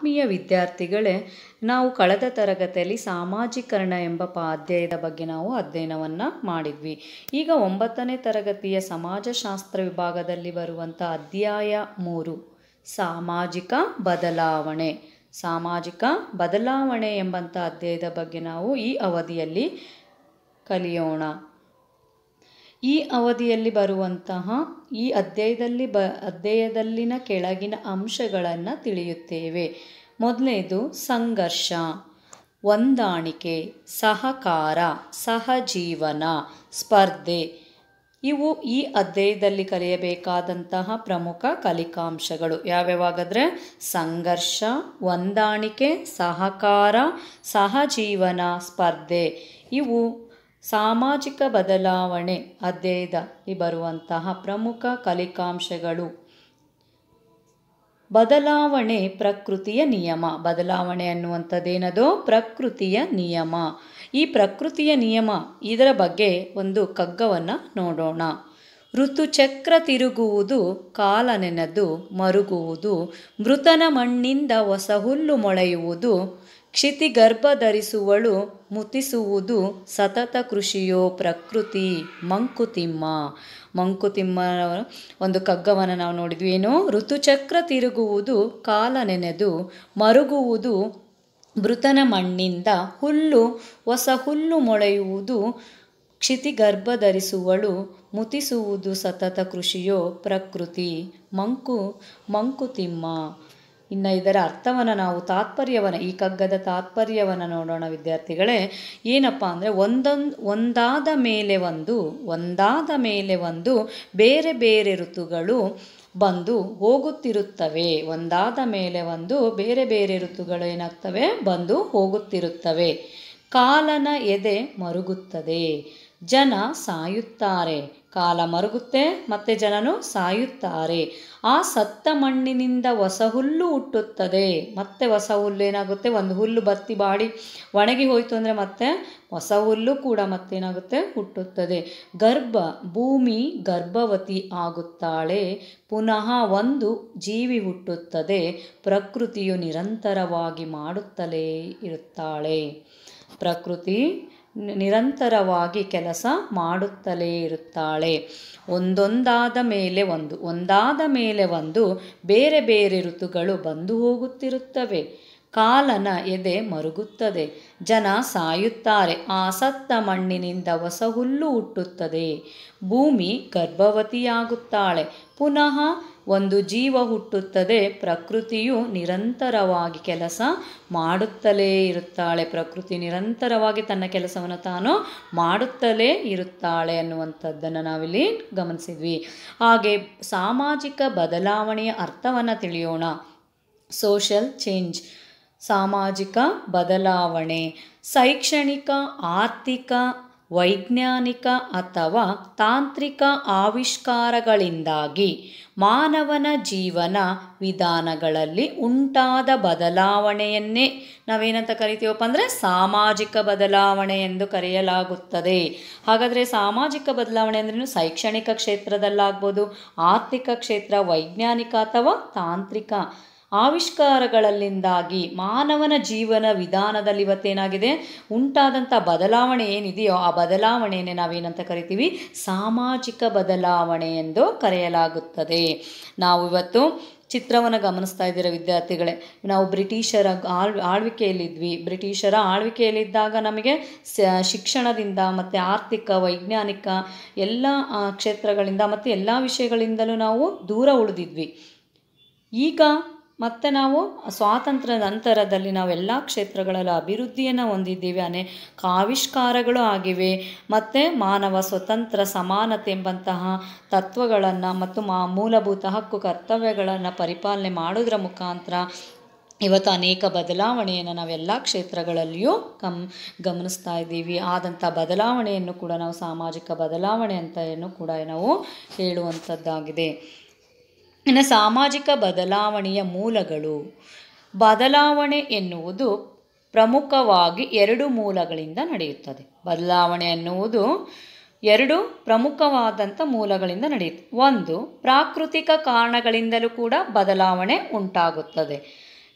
ಆತ್ಮೀಯ ವಿದ್ಯಾರ್ಥಿಗಳೇ ನಾವು ಕಳೆದ ತರಗತಿಯಲ್ಲಿ ಸಾಮಾಜಿಕರಣ ಎಂಬ ಪಾಧ್ಯಾಯದ ಬಗ್ಗೆ ನಾವು ಅಧ್ಯಯನವನ್ನು ಮಾಡಿದ್ವಿ ಈಗ ಒಂಬತ್ತನೇ ತರಗತಿಯ ಸಮಾಜಶಾಸ್ತ್ರ ವಿಭಾಗದಲ್ಲಿ ಬರುವಂಥ ಅಧ್ಯಾಯ ಮೂರು ಸಾಮಾಜಿಕ ಬದಲಾವಣೆ ಸಾಮಾಜಿಕ ಬದಲಾವಣೆ ಎಂಬಂಥ ಅಧ್ಯಾಯದ ಬಗ್ಗೆ ನಾವು ಈ ಅವಧಿಯಲ್ಲಿ ಕಲಿಯೋಣ ಈ ಅವಧಿಯಲ್ಲಿ ಬರುವಂತಹ ಈ ಅಧ್ಯಾಯದಲ್ಲಿ ಬ ಅಧ್ಯಾಯದಲ್ಲಿನ ಕೆಳಗಿನ ಅಂಶಗಳನ್ನು ತಿಳಿಯುತ್ತೇವೆ ಮೊದಲನೇದು ಸಂಘರ್ಷ ಹೊಂದಾಣಿಕೆ ಸಹಕಾರ ಸಹಜೀವನ ಸ್ಪರ್ಧೆ ಇವು ಈ ಅಧ್ಯಾಯದಲ್ಲಿ ಕಲಿಯಬೇಕಾದಂತಹ ಪ್ರಮುಖ ಕಲಿಕಾಂಶಗಳು ಯಾವ್ಯಾವಾಗಾದರೆ ಸಂಘರ್ಷ ಹೊಂದಾಣಿಕೆ ಸಹಕಾರ ಸಹಜೀವನ ಸ್ಪರ್ಧೆ ಇವು ಸಾಮಾಜಿಕ ಬದಲಾವಣೆ ಅಧ್ಯಯನದಲ್ಲಿ ಬರುವಂತಹ ಪ್ರಮುಖ ಕಲಿಕಾಂಶಗಳು ಬದಲಾವಣೆ ಪ್ರಕೃತಿಯ ನಿಯಮ ಬದಲಾವಣೆ ಅನ್ನುವಂಥದ್ದೇನದು ಪ್ರಕೃತಿಯ ನಿಯಮ ಈ ಪ್ರಕೃತಿಯ ನಿಯಮ ಇದರ ಬಗ್ಗೆ ಒಂದು ಕಗ್ಗವನ್ನು ನೋಡೋಣ ಋತುಚಕ್ರ ತಿರುಗುವುದು ಕಾಲ ನೆನೆದು ಮರುಗುವುದು ಮೃತನ ಮಣ್ಣಿಂದ ಹೊಸ ಹುಲ್ಲು ಮೊಳೆಯುವುದು ಕ್ಷಿತಿಗರ್ಭ ಧರಿಸುವಳು ಮುತಿಸುವುದು ಸತತ ಕೃಷಿಯೋ ಪ್ರಕೃತಿ ಮಂಕುತಿಮ್ಮ ಮಂಕುತಿಮ್ಮ ಒಂದು ಕಗ್ಗವನ್ನು ನಾವು ನೋಡಿದ್ವಿ ಏನು ಋತುಚಕ್ರ ತಿರುಗುವುದು ಕಾಲ ನೆನೆದು ಮರುಗುವುದು ಮೃತನ ಮಣ್ಣಿಂದ ಹುಲ್ಲು ಹೊಸ ಹುಲ್ಲು ಮೊಳೆಯುವುದು ಕ್ಷಿತಿಗರ್ಭ ಧರಿಸುವಳು ಮುತಿಸುವುದು ಸತತ ಕೃಷಿಯೋ ಪ್ರಕೃತಿ ಮಂಕು ಮಂಕುತಿಮ್ಮ ಇನ್ನು ಇದರ ಅರ್ಥವನ್ನು ನಾವು ತಾತ್ಪರ್ಯವನ್ನು ಈ ಕಗ್ಗದ ತಾತ್ಪರ್ಯವನ್ನು ನೋಡೋಣ ವಿದ್ಯಾರ್ಥಿಗಳೇ ಏನಪ್ಪ ಅಂದರೆ ಒಂದೊಂದು ಒಂದಾದ ಮೇಲೆ ಒಂದು ಒಂದಾದ ಮೇಲೆ ಒಂದು ಬೇರೆ ಬೇರೆ ಋತುಗಳು ಬಂದು ಹೋಗುತ್ತಿರುತ್ತವೆ ಒಂದಾದ ಮೇಲೆ ಒಂದು ಬೇರೆ ಬೇರೆ ಋತುಗಳು ಏನಾಗ್ತವೆ ಬಂದು ಹೋಗುತ್ತಿರುತ್ತವೆ ಕಾಲನ ಎದೆ ಮರುಗುತ್ತದೆ ಜನ ಸಾಯುತ್ತಾರೆ ಕಾಲ ಮರುಗುತ್ತೆ ಮತ್ತೆ ಜನನು ಸಾಯುತ್ತಾರೆ ಆ ಸತ್ತ ಮಣ್ಣಿನಿಂದ ಹೊಸ ಹುಲ್ಲು ಹುಟ್ಟುತ್ತದೆ ಮತ್ತೆ ಹೊಸ ಹುಲ್ಲು ಏನಾಗುತ್ತೆ ಒಂದು ಹುಲ್ಲು ಬತ್ತಿ ಬಾಡಿ ಒಣಗಿ ಹೋಯಿತು ಅಂದರೆ ಮತ್ತೆ ಹೊಸ ಹುಲ್ಲು ಕೂಡ ಮತ್ತೇನಾಗುತ್ತೆ ಹುಟ್ಟುತ್ತದೆ ಗರ್ಭ ಭೂಮಿ ಗರ್ಭವತಿ ಆಗುತ್ತಾಳೆ ಪುನಃ ಒಂದು ಜೀವಿ ಹುಟ್ಟುತ್ತದೆ ಪ್ರಕೃತಿಯು ನಿರಂತರವಾಗಿ ಮಾಡುತ್ತಲೇ ಇರುತ್ತಾಳೆ ಪ್ರಕೃತಿ ನಿರಂತರವಾಗಿ ಕೆಲಸ ಮಾಡುತ್ತಲೇ ಇರುತ್ತಾಳೆ ಒಂದೊಂದಾದ ಮೇಲೆ ಒಂದು ಒಂದಾದ ಮೇಲೆ ಒಂದು ಬೇರೆ ಬೇರೆ ಋತುಗಳು ಬಂದು ಹೋಗುತ್ತಿರುತ್ತವೆ ಕಾಲನ ಎದೆ ಮರುಗುತ್ತದೆ ಜನ ಸಾಯುತ್ತಾರೆ ಆ ಸತ್ತ ಮಣ್ಣಿನಿಂದ ಹೊಸ ಹುಲ್ಲು ಹುಟ್ಟುತ್ತದೆ ಭೂಮಿ ಗರ್ಭವತಿಯಾಗುತ್ತಾಳೆ ಪುನಃ ಒಂದು ಜೀವ ಹುಟ್ಟುತ್ತದೆ ಪ್ರಕೃತಿಯು ನಿರಂತರವಾಗಿ ಕೆಲಸ ಮಾಡುತ್ತಲೇ ಇರುತ್ತಾಳೆ ಪ್ರಕೃತಿ ನಿರಂತರವಾಗಿ ತನ್ನ ಕೆಲಸವನ್ನು ತಾನು ಮಾಡುತ್ತಲೇ ಇರುತ್ತಾಳೆ ಅನ್ನುವಂಥದ್ದನ್ನು ನಾವಿಲ್ಲಿ ಗಮನಿಸಿದ್ವಿ ಹಾಗೆ ಸಾಮಾಜಿಕ ಬದಲಾವಣೆಯ ಅರ್ಥವನ್ನು ತಿಳಿಯೋಣ ಸೋಷಲ್ ಚೇಂಜ್ ಸಾಮಾಜಿಕ ಬದಲಾವಣೆ ಶೈಕ್ಷಣಿಕ ಆರ್ಥಿಕ ವೈಜ್ಞಾನಿಕ ಅಥವಾ ತಾಂತ್ರಿಕ ಆವಿಷ್ಕಾರಗಳಿಂದಾಗಿ ಮಾನವನ ಜೀವನ ವಿಧಾನಗಳಲ್ಲಿ ಉಂಟಾದ ಬದಲಾವಣೆಯನ್ನೇ ನಾವೇನಂತ ಕರಿತೀವಪ್ಪ ಅಂದರೆ ಸಾಮಾಜಿಕ ಬದಲಾವಣೆ ಎಂದು ಕರೆಯಲಾಗುತ್ತದೆ ಹಾಗಾದರೆ ಸಾಮಾಜಿಕ ಬದಲಾವಣೆ ಅಂದ್ರೂ ಶೈಕ್ಷಣಿಕ ಕ್ಷೇತ್ರದಲ್ಲಾಗ್ಬೋದು ಆರ್ಥಿಕ ಕ್ಷೇತ್ರ ವೈಜ್ಞಾನಿಕ ಅಥವಾ ತಾಂತ್ರಿಕ ಆವಿಷ್ಕಾರಗಳಲ್ಲಿಂದಾಗಿ ಮಾನವನ ಜೀವನ ವಿಧಾನದಲ್ಲಿ ಇವತ್ತೇನಾಗಿದೆ ಉಂಟಾದಂಥ ಬದಲಾವಣೆ ಏನಿದೆಯೋ ಆ ಬದಲಾವಣೆಯನ್ನೇ ನಾವೇನಂತ ಕರಿತೀವಿ ಸಾಮಾಜಿಕ ಬದಲಾವಣೆ ಎಂದು ಕರೆಯಲಾಗುತ್ತದೆ ನಾವು ಇವತ್ತು ಚಿತ್ರವನ್ನು ಗಮನಿಸ್ತಾ ಇದ್ದೀರಾ ವಿದ್ಯಾರ್ಥಿಗಳೇ ನಾವು ಬ್ರಿಟಿಷರ ಆಳ್ ಆಳ್ವಿಕೆಯಲ್ಲಿದ್ವಿ ಬ್ರಿಟಿಷರ ಆಳ್ವಿಕೆಯಲ್ಲಿದ್ದಾಗ ನಮಗೆ ಶಿಕ್ಷಣದಿಂದ ಮತ್ತು ಆರ್ಥಿಕ ವೈಜ್ಞಾನಿಕ ಎಲ್ಲ ಕ್ಷೇತ್ರಗಳಿಂದ ಮತ್ತು ಎಲ್ಲ ವಿಷಯಗಳಿಂದಲೂ ನಾವು ದೂರ ಉಳಿದಿದ್ವಿ ಈಗ ಮತ್ತು ನಾವು ಸ್ವಾತಂತ್ರ್ಯ ನಂತರದಲ್ಲಿ ನಾವೆಲ್ಲ ಕ್ಷೇತ್ರಗಳಲ್ಲೂ ಅಭಿವೃದ್ಧಿಯನ್ನು ಹೊಂದಿದ್ದೀವಿ ಅನೇಕ ಆವಿಷ್ಕಾರಗಳು ಆಗಿವೆ ಮತ್ತು ಮಾನವ ಸ್ವತಂತ್ರ ಸಮಾನತೆ ಎಂಬಂತಹ ತತ್ವಗಳನ್ನು ಮತ್ತು ಮಾ ಮೂಲಭೂತ ಹಕ್ಕು ಕರ್ತವ್ಯಗಳನ್ನು ಪರಿಪಾಲನೆ ಮಾಡೋದ್ರ ಮುಖಾಂತರ ಇವತ್ತು ಅನೇಕ ಬದಲಾವಣೆಯನ್ನು ನಾವೆಲ್ಲ ಕ್ಷೇತ್ರಗಳಲ್ಲಿಯೂ ಗಮ್ ಗಮನಿಸ್ತಾ ಇದ್ದೀವಿ ಆದಂಥ ಬದಲಾವಣೆಯನ್ನು ಕೂಡ ನಾವು ಸಾಮಾಜಿಕ ಬದಲಾವಣೆ ಅಂತ ಏನು ಕೂಡ ನಾವು ಹೇಳುವಂಥದ್ದಾಗಿದೆ ಇನ್ನು ಸಾಮಾಜಿಕ ಬದಲಾವಣೆಯ ಮೂಲಗಳು ಬದಲಾವಣೆ ಎನ್ನುವುದು ಪ್ರಮುಖವಾಗಿ ಎರಡು ಮೂಲಗಳಿಂದ ನಡೆಯುತ್ತದೆ ಬದಲಾವಣೆ ಎನ್ನುವುದು ಎರಡು ಪ್ರಮುಖವಾದಂಥ ಮೂಲಗಳಿಂದ ನಡೆಯುತ್ತೆ ಒಂದು ಪ್ರಾಕೃತಿಕ ಕಾರಣಗಳಿಂದಲೂ ಕೂಡ ಬದಲಾವಣೆ ಉಂಟಾಗುತ್ತದೆ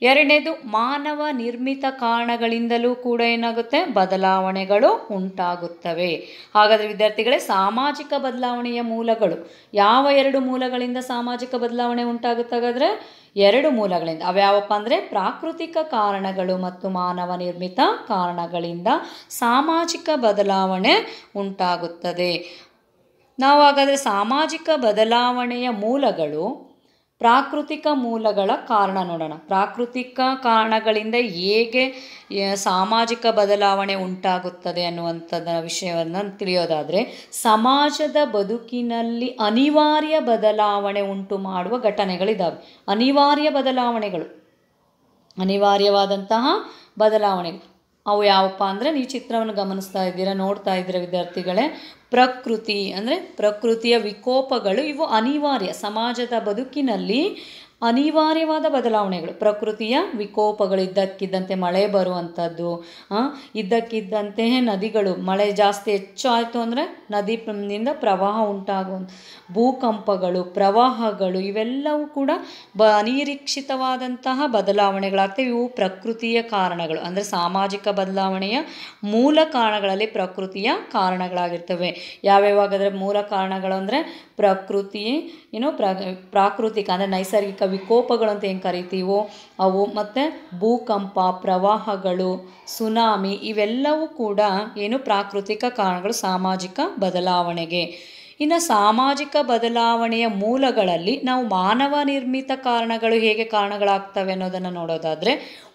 ಎರಡನೇದು ಮಾನವ ನಿರ್ಮಿತ ಕಾರಣಗಳಿಂದಲೂ ಕೂಡ ಏನಾಗುತ್ತೆ ಬದಲಾವಣೆಗಳು ಉಂಟಾಗುತ್ತವೆ ಹಾಗಾದರೆ ವಿದ್ಯಾರ್ಥಿಗಳೇ ಸಾಮಾಜಿಕ ಬದಲಾವಣೆಯ ಮೂಲಗಳು ಯಾವ ಎರಡು ಮೂಲಗಳಿಂದ ಸಾಮಾಜಿಕ ಬದಲಾವಣೆ ಉಂಟಾಗುತ್ತೆ ಎರಡು ಮೂಲಗಳಿಂದ ಅವ್ಯಾವಪ್ಪ ಅಂದರೆ ಪ್ರಾಕೃತಿಕ ಕಾರಣಗಳು ಮತ್ತು ಮಾನವ ನಿರ್ಮಿತ ಕಾರಣಗಳಿಂದ ಸಾಮಾಜಿಕ ಬದಲಾವಣೆ ಉಂಟಾಗುತ್ತದೆ ನಾವು ಹಾಗಾದರೆ ಸಾಮಾಜಿಕ ಬದಲಾವಣೆಯ ಮೂಲಗಳು ಪ್ರಾಕೃತಿಕ ಮೂಲಗಳ ಕಾರಣ ನೋಡೋಣ ಪ್ರಾಕೃತಿಕ ಕಾರಣಗಳಿಂದ ಹೇಗೆ ಸಾಮಾಜಿಕ ಬದಲಾವಣೆ ಉಂಟಾಗುತ್ತದೆ ಅನ್ನುವಂಥದ್ದ ವಿಷಯವನ್ನು ತಿಳಿಯೋದಾದರೆ ಸಮಾಜದ ಬದುಕಿನಲ್ಲಿ ಅನಿವಾರ್ಯ ಬದಲಾವಣೆ ಉಂಟು ಮಾಡುವ ಘಟನೆಗಳಿದ್ದಾವೆ ಅನಿವಾರ್ಯ ಬದಲಾವಣೆಗಳು ಅನಿವಾರ್ಯವಾದಂತಹ ಬದಲಾವಣೆಗಳು ಅವು ಯಾವಪ್ಪ ಅಂದರೆ ನೀವು ಚಿತ್ರವನ್ನು ಗಮನಿಸ್ತಾ ಇದ್ದೀರಾ ನೋಡ್ತಾ ಇದ್ದೀರಾ ವಿದ್ಯಾರ್ಥಿಗಳೇ ಪ್ರಕೃತಿ ಅಂದರೆ ಪ್ರಕೃತಿಯ ವಿಕೋಪಗಳು ಇವು ಅನಿವಾರ್ಯ ಸಮಾಜದ ಬದುಕಿನಲ್ಲಿ ಅನಿವಾರ್ಯವಾದ ಬದಲಾವಣೆಗಳು ಪ್ರಕೃತಿಯ ವಿಕೋಪಗಳು ಇದ್ದಕ್ಕಿದ್ದಂತೆ ಮಳೆ ಬರುವಂಥದ್ದು ಇದ್ದಕ್ಕಿದ್ದಂತೆ ನದಿಗಳು ಮಳೆ ಜಾಸ್ತಿ ಹೆಚ್ಚು ಆಯಿತು ಅಂದರೆ ನದಿಯಿಂದ ಪ್ರವಾಹ ಉಂಟಾಗುವಂಥ ಭೂಕಂಪಗಳು ಪ್ರವಾಹಗಳು ಇವೆಲ್ಲವೂ ಕೂಡ ಬ ಅನಿರೀಕ್ಷಿತವಾದಂತಹ ಬದಲಾವಣೆಗಳಾಗ್ತವೆ ಇವು ಪ್ರಕೃತಿಯ ಕಾರಣಗಳು ಅಂದರೆ ಸಾಮಾಜಿಕ ಬದಲಾವಣೆಯ ಮೂಲ ಕಾರಣಗಳಲ್ಲಿ ಪ್ರಕೃತಿಯ ಕಾರಣಗಳಾಗಿರ್ತವೆ ಯಾವ್ಯಾವಾಗಂದರೆ ಮೂಲ ಕಾರಣಗಳು ಅಂದರೆ ಪ್ರಕೃತಿ ಏನು ಪ್ರಾಕೃತಿಕ ಅಂದರೆ ನೈಸರ್ಗಿಕ ವಿಕೋಪಗಳು ಅಂತ ಏನು ಕರಿತೀವೋ ಅವು ಮತ್ತು ಭೂಕಂಪ ಪ್ರವಾಹಗಳು ಸುನಾಮಿ ಇವೆಲ್ಲವೂ ಕೂಡ ಏನು ಪ್ರಾಕೃತಿಕ ಕಾರಣಗಳು ಸಾಮಾಜಿಕ ಬದಲಾವಣೆಗೆ ಇನ್ನು ಸಾಮಾಜಿಕ ಬದಲಾವಣೆಯ ಮೂಲಗಳಲ್ಲಿ ನಾವು ಮಾನವ ನಿರ್ಮಿತ ಕಾರಣಗಳು ಹೇಗೆ ಕಾರಣಗಳಾಗ್ತವೆ ಅನ್ನೋದನ್ನು ನೋಡೋದಾದರೆ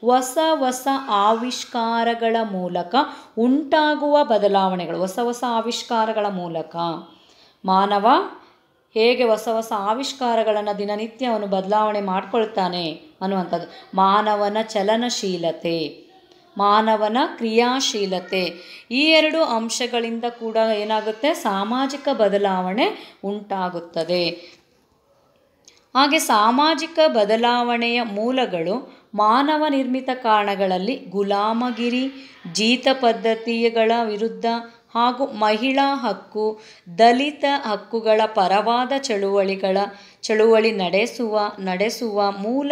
ಹೊಸ ಹೊಸ ಆವಿಷ್ಕಾರಗಳ ಮೂಲಕ ಉಂಟಾಗುವ ಬದಲಾವಣೆಗಳು ಹೊಸ ಹೊಸ ಆವಿಷ್ಕಾರಗಳ ಮೂಲಕ ಮಾನವ ಹೇಗೆ ಹೊಸ ಹೊಸ ಆವಿಷ್ಕಾರಗಳನ್ನು ದಿನನಿತ್ಯ ಅವನು ಬದಲಾವಣೆ ಮಾಡಿಕೊಳ್ತಾನೆ ಅನ್ನುವಂಥದ್ದು ಮಾನವನ ಚಲನಶೀಲತೆ ಮಾನವನ ಕ್ರಿಯಾಶೀಲತೆ ಈ ಎರಡು ಅಂಶಗಳಿಂದ ಕೂಡ ಏನಾಗುತ್ತೆ ಸಾಮಾಜಿಕ ಬದಲಾವಣೆ ಉಂಟಾಗುತ್ತದೆ ಹಾಗೆ ಸಾಮಾಜಿಕ ಬದಲಾವಣೆಯ ಮೂಲಗಳು ಮಾನವ ನಿರ್ಮಿತ ಕಾರಣಗಳಲ್ಲಿ ಗುಲಾಮಗಿರಿ ಜೀತ ಪದ್ಧತಿಗಳ ವಿರುದ್ಧ ಹಾಗೂ ಮಹಿಳಾ ಹಕ್ಕು ದಲಿತ ಹಕ್ಕುಗಳ ಪರವಾದ ಚಳುವಳಿಗಳ ಚಳುವಳಿ ನಡೆಸುವ ನಡೆಸುವ ಮೂಲ